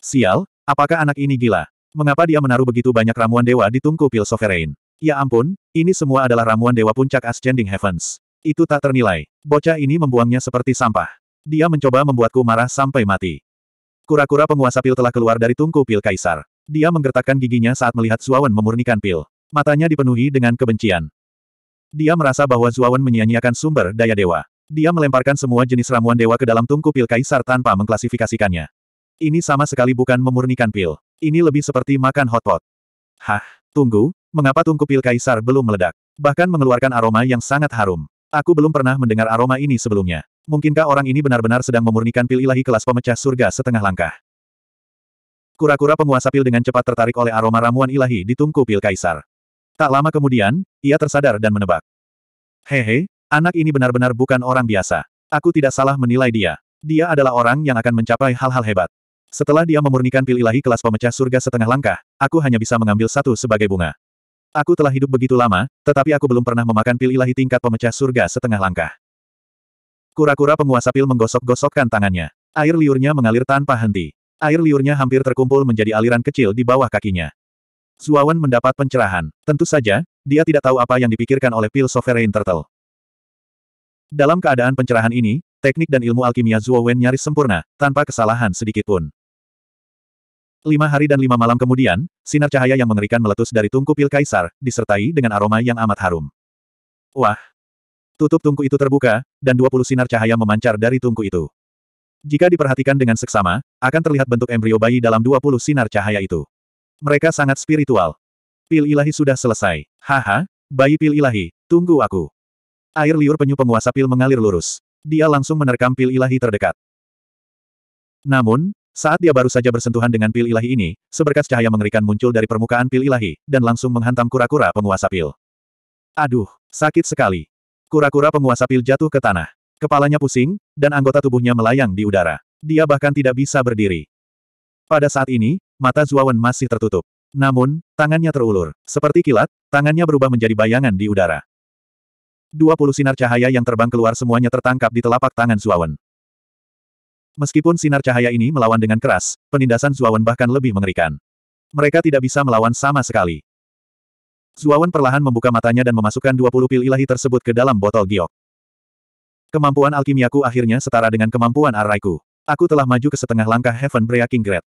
Sial, apakah anak ini gila? Mengapa dia menaruh begitu banyak ramuan dewa di tungku pil sovereign? Ya ampun, ini semua adalah ramuan Dewa Puncak Ascending Heavens. Itu tak ternilai. Bocah ini membuangnya seperti sampah. Dia mencoba membuatku marah sampai mati. Kura-kura penguasa pil telah keluar dari tungku pil kaisar. Dia menggertakkan giginya saat melihat Zuawan memurnikan pil. Matanya dipenuhi dengan kebencian. Dia merasa bahwa Zuawan menyia-nyiakan sumber daya dewa. Dia melemparkan semua jenis ramuan dewa ke dalam tungku pil kaisar tanpa mengklasifikasikannya. Ini sama sekali bukan memurnikan pil. Ini lebih seperti makan hotpot. Hah, tunggu, Mengapa tungku pil kaisar belum meledak? Bahkan mengeluarkan aroma yang sangat harum. Aku belum pernah mendengar aroma ini sebelumnya. Mungkinkah orang ini benar-benar sedang memurnikan pil ilahi kelas pemecah surga setengah langkah? Kura-kura penguasa pil dengan cepat tertarik oleh aroma ramuan ilahi di tungku pil kaisar. Tak lama kemudian, ia tersadar dan menebak. Hehe, anak ini benar-benar bukan orang biasa. Aku tidak salah menilai dia. Dia adalah orang yang akan mencapai hal-hal hebat. Setelah dia memurnikan pil ilahi kelas pemecah surga setengah langkah, aku hanya bisa mengambil satu sebagai bunga. Aku telah hidup begitu lama, tetapi aku belum pernah memakan pil ilahi tingkat pemecah surga setengah langkah. Kura-kura penguasa pil menggosok-gosokkan tangannya. Air liurnya mengalir tanpa henti. Air liurnya hampir terkumpul menjadi aliran kecil di bawah kakinya. Zuawan mendapat pencerahan. Tentu saja, dia tidak tahu apa yang dipikirkan oleh pil Sovereign Turtle. Dalam keadaan pencerahan ini, teknik dan ilmu alkimia Zuawan nyaris sempurna, tanpa kesalahan sedikit pun. Lima hari dan lima malam kemudian, sinar cahaya yang mengerikan meletus dari tungku pil kaisar, disertai dengan aroma yang amat harum. Wah! Tutup tungku itu terbuka, dan dua puluh sinar cahaya memancar dari tungku itu. Jika diperhatikan dengan seksama, akan terlihat bentuk embrio bayi dalam dua puluh sinar cahaya itu. Mereka sangat spiritual. Pil ilahi sudah selesai. Haha, bayi pil ilahi, tunggu aku. Air liur penyu penguasa pil mengalir lurus. Dia langsung menerkam pil ilahi terdekat. Namun, saat dia baru saja bersentuhan dengan pil ilahi ini, seberkas cahaya mengerikan muncul dari permukaan pil ilahi, dan langsung menghantam kura-kura penguasa pil. Aduh, sakit sekali. Kura-kura penguasa pil jatuh ke tanah. Kepalanya pusing, dan anggota tubuhnya melayang di udara. Dia bahkan tidak bisa berdiri. Pada saat ini, mata Zuawan masih tertutup. Namun, tangannya terulur. Seperti kilat, tangannya berubah menjadi bayangan di udara. Dua puluh sinar cahaya yang terbang keluar semuanya tertangkap di telapak tangan Zuawan. Meskipun sinar cahaya ini melawan dengan keras, penindasan Zuawan bahkan lebih mengerikan. Mereka tidak bisa melawan sama sekali. Zuawan perlahan membuka matanya dan memasukkan 20 pil ilahi tersebut ke dalam botol giok. Kemampuan alkimiaku akhirnya setara dengan kemampuan araiku. Aku telah maju ke setengah langkah Heaven Breaking Grade.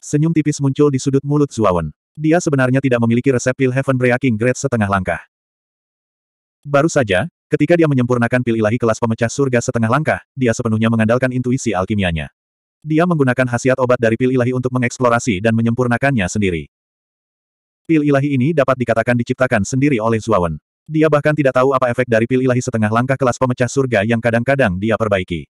Senyum tipis muncul di sudut mulut Zuawan. Dia sebenarnya tidak memiliki resep pil Heaven Breaking Grade setengah langkah. Baru saja, Ketika dia menyempurnakan pil ilahi kelas pemecah surga setengah langkah, dia sepenuhnya mengandalkan intuisi alkimianya. Dia menggunakan khasiat obat dari pil ilahi untuk mengeksplorasi dan menyempurnakannya sendiri. Pil ilahi ini dapat dikatakan diciptakan sendiri oleh Zuawan. Dia bahkan tidak tahu apa efek dari pil ilahi setengah langkah kelas pemecah surga yang kadang-kadang dia perbaiki.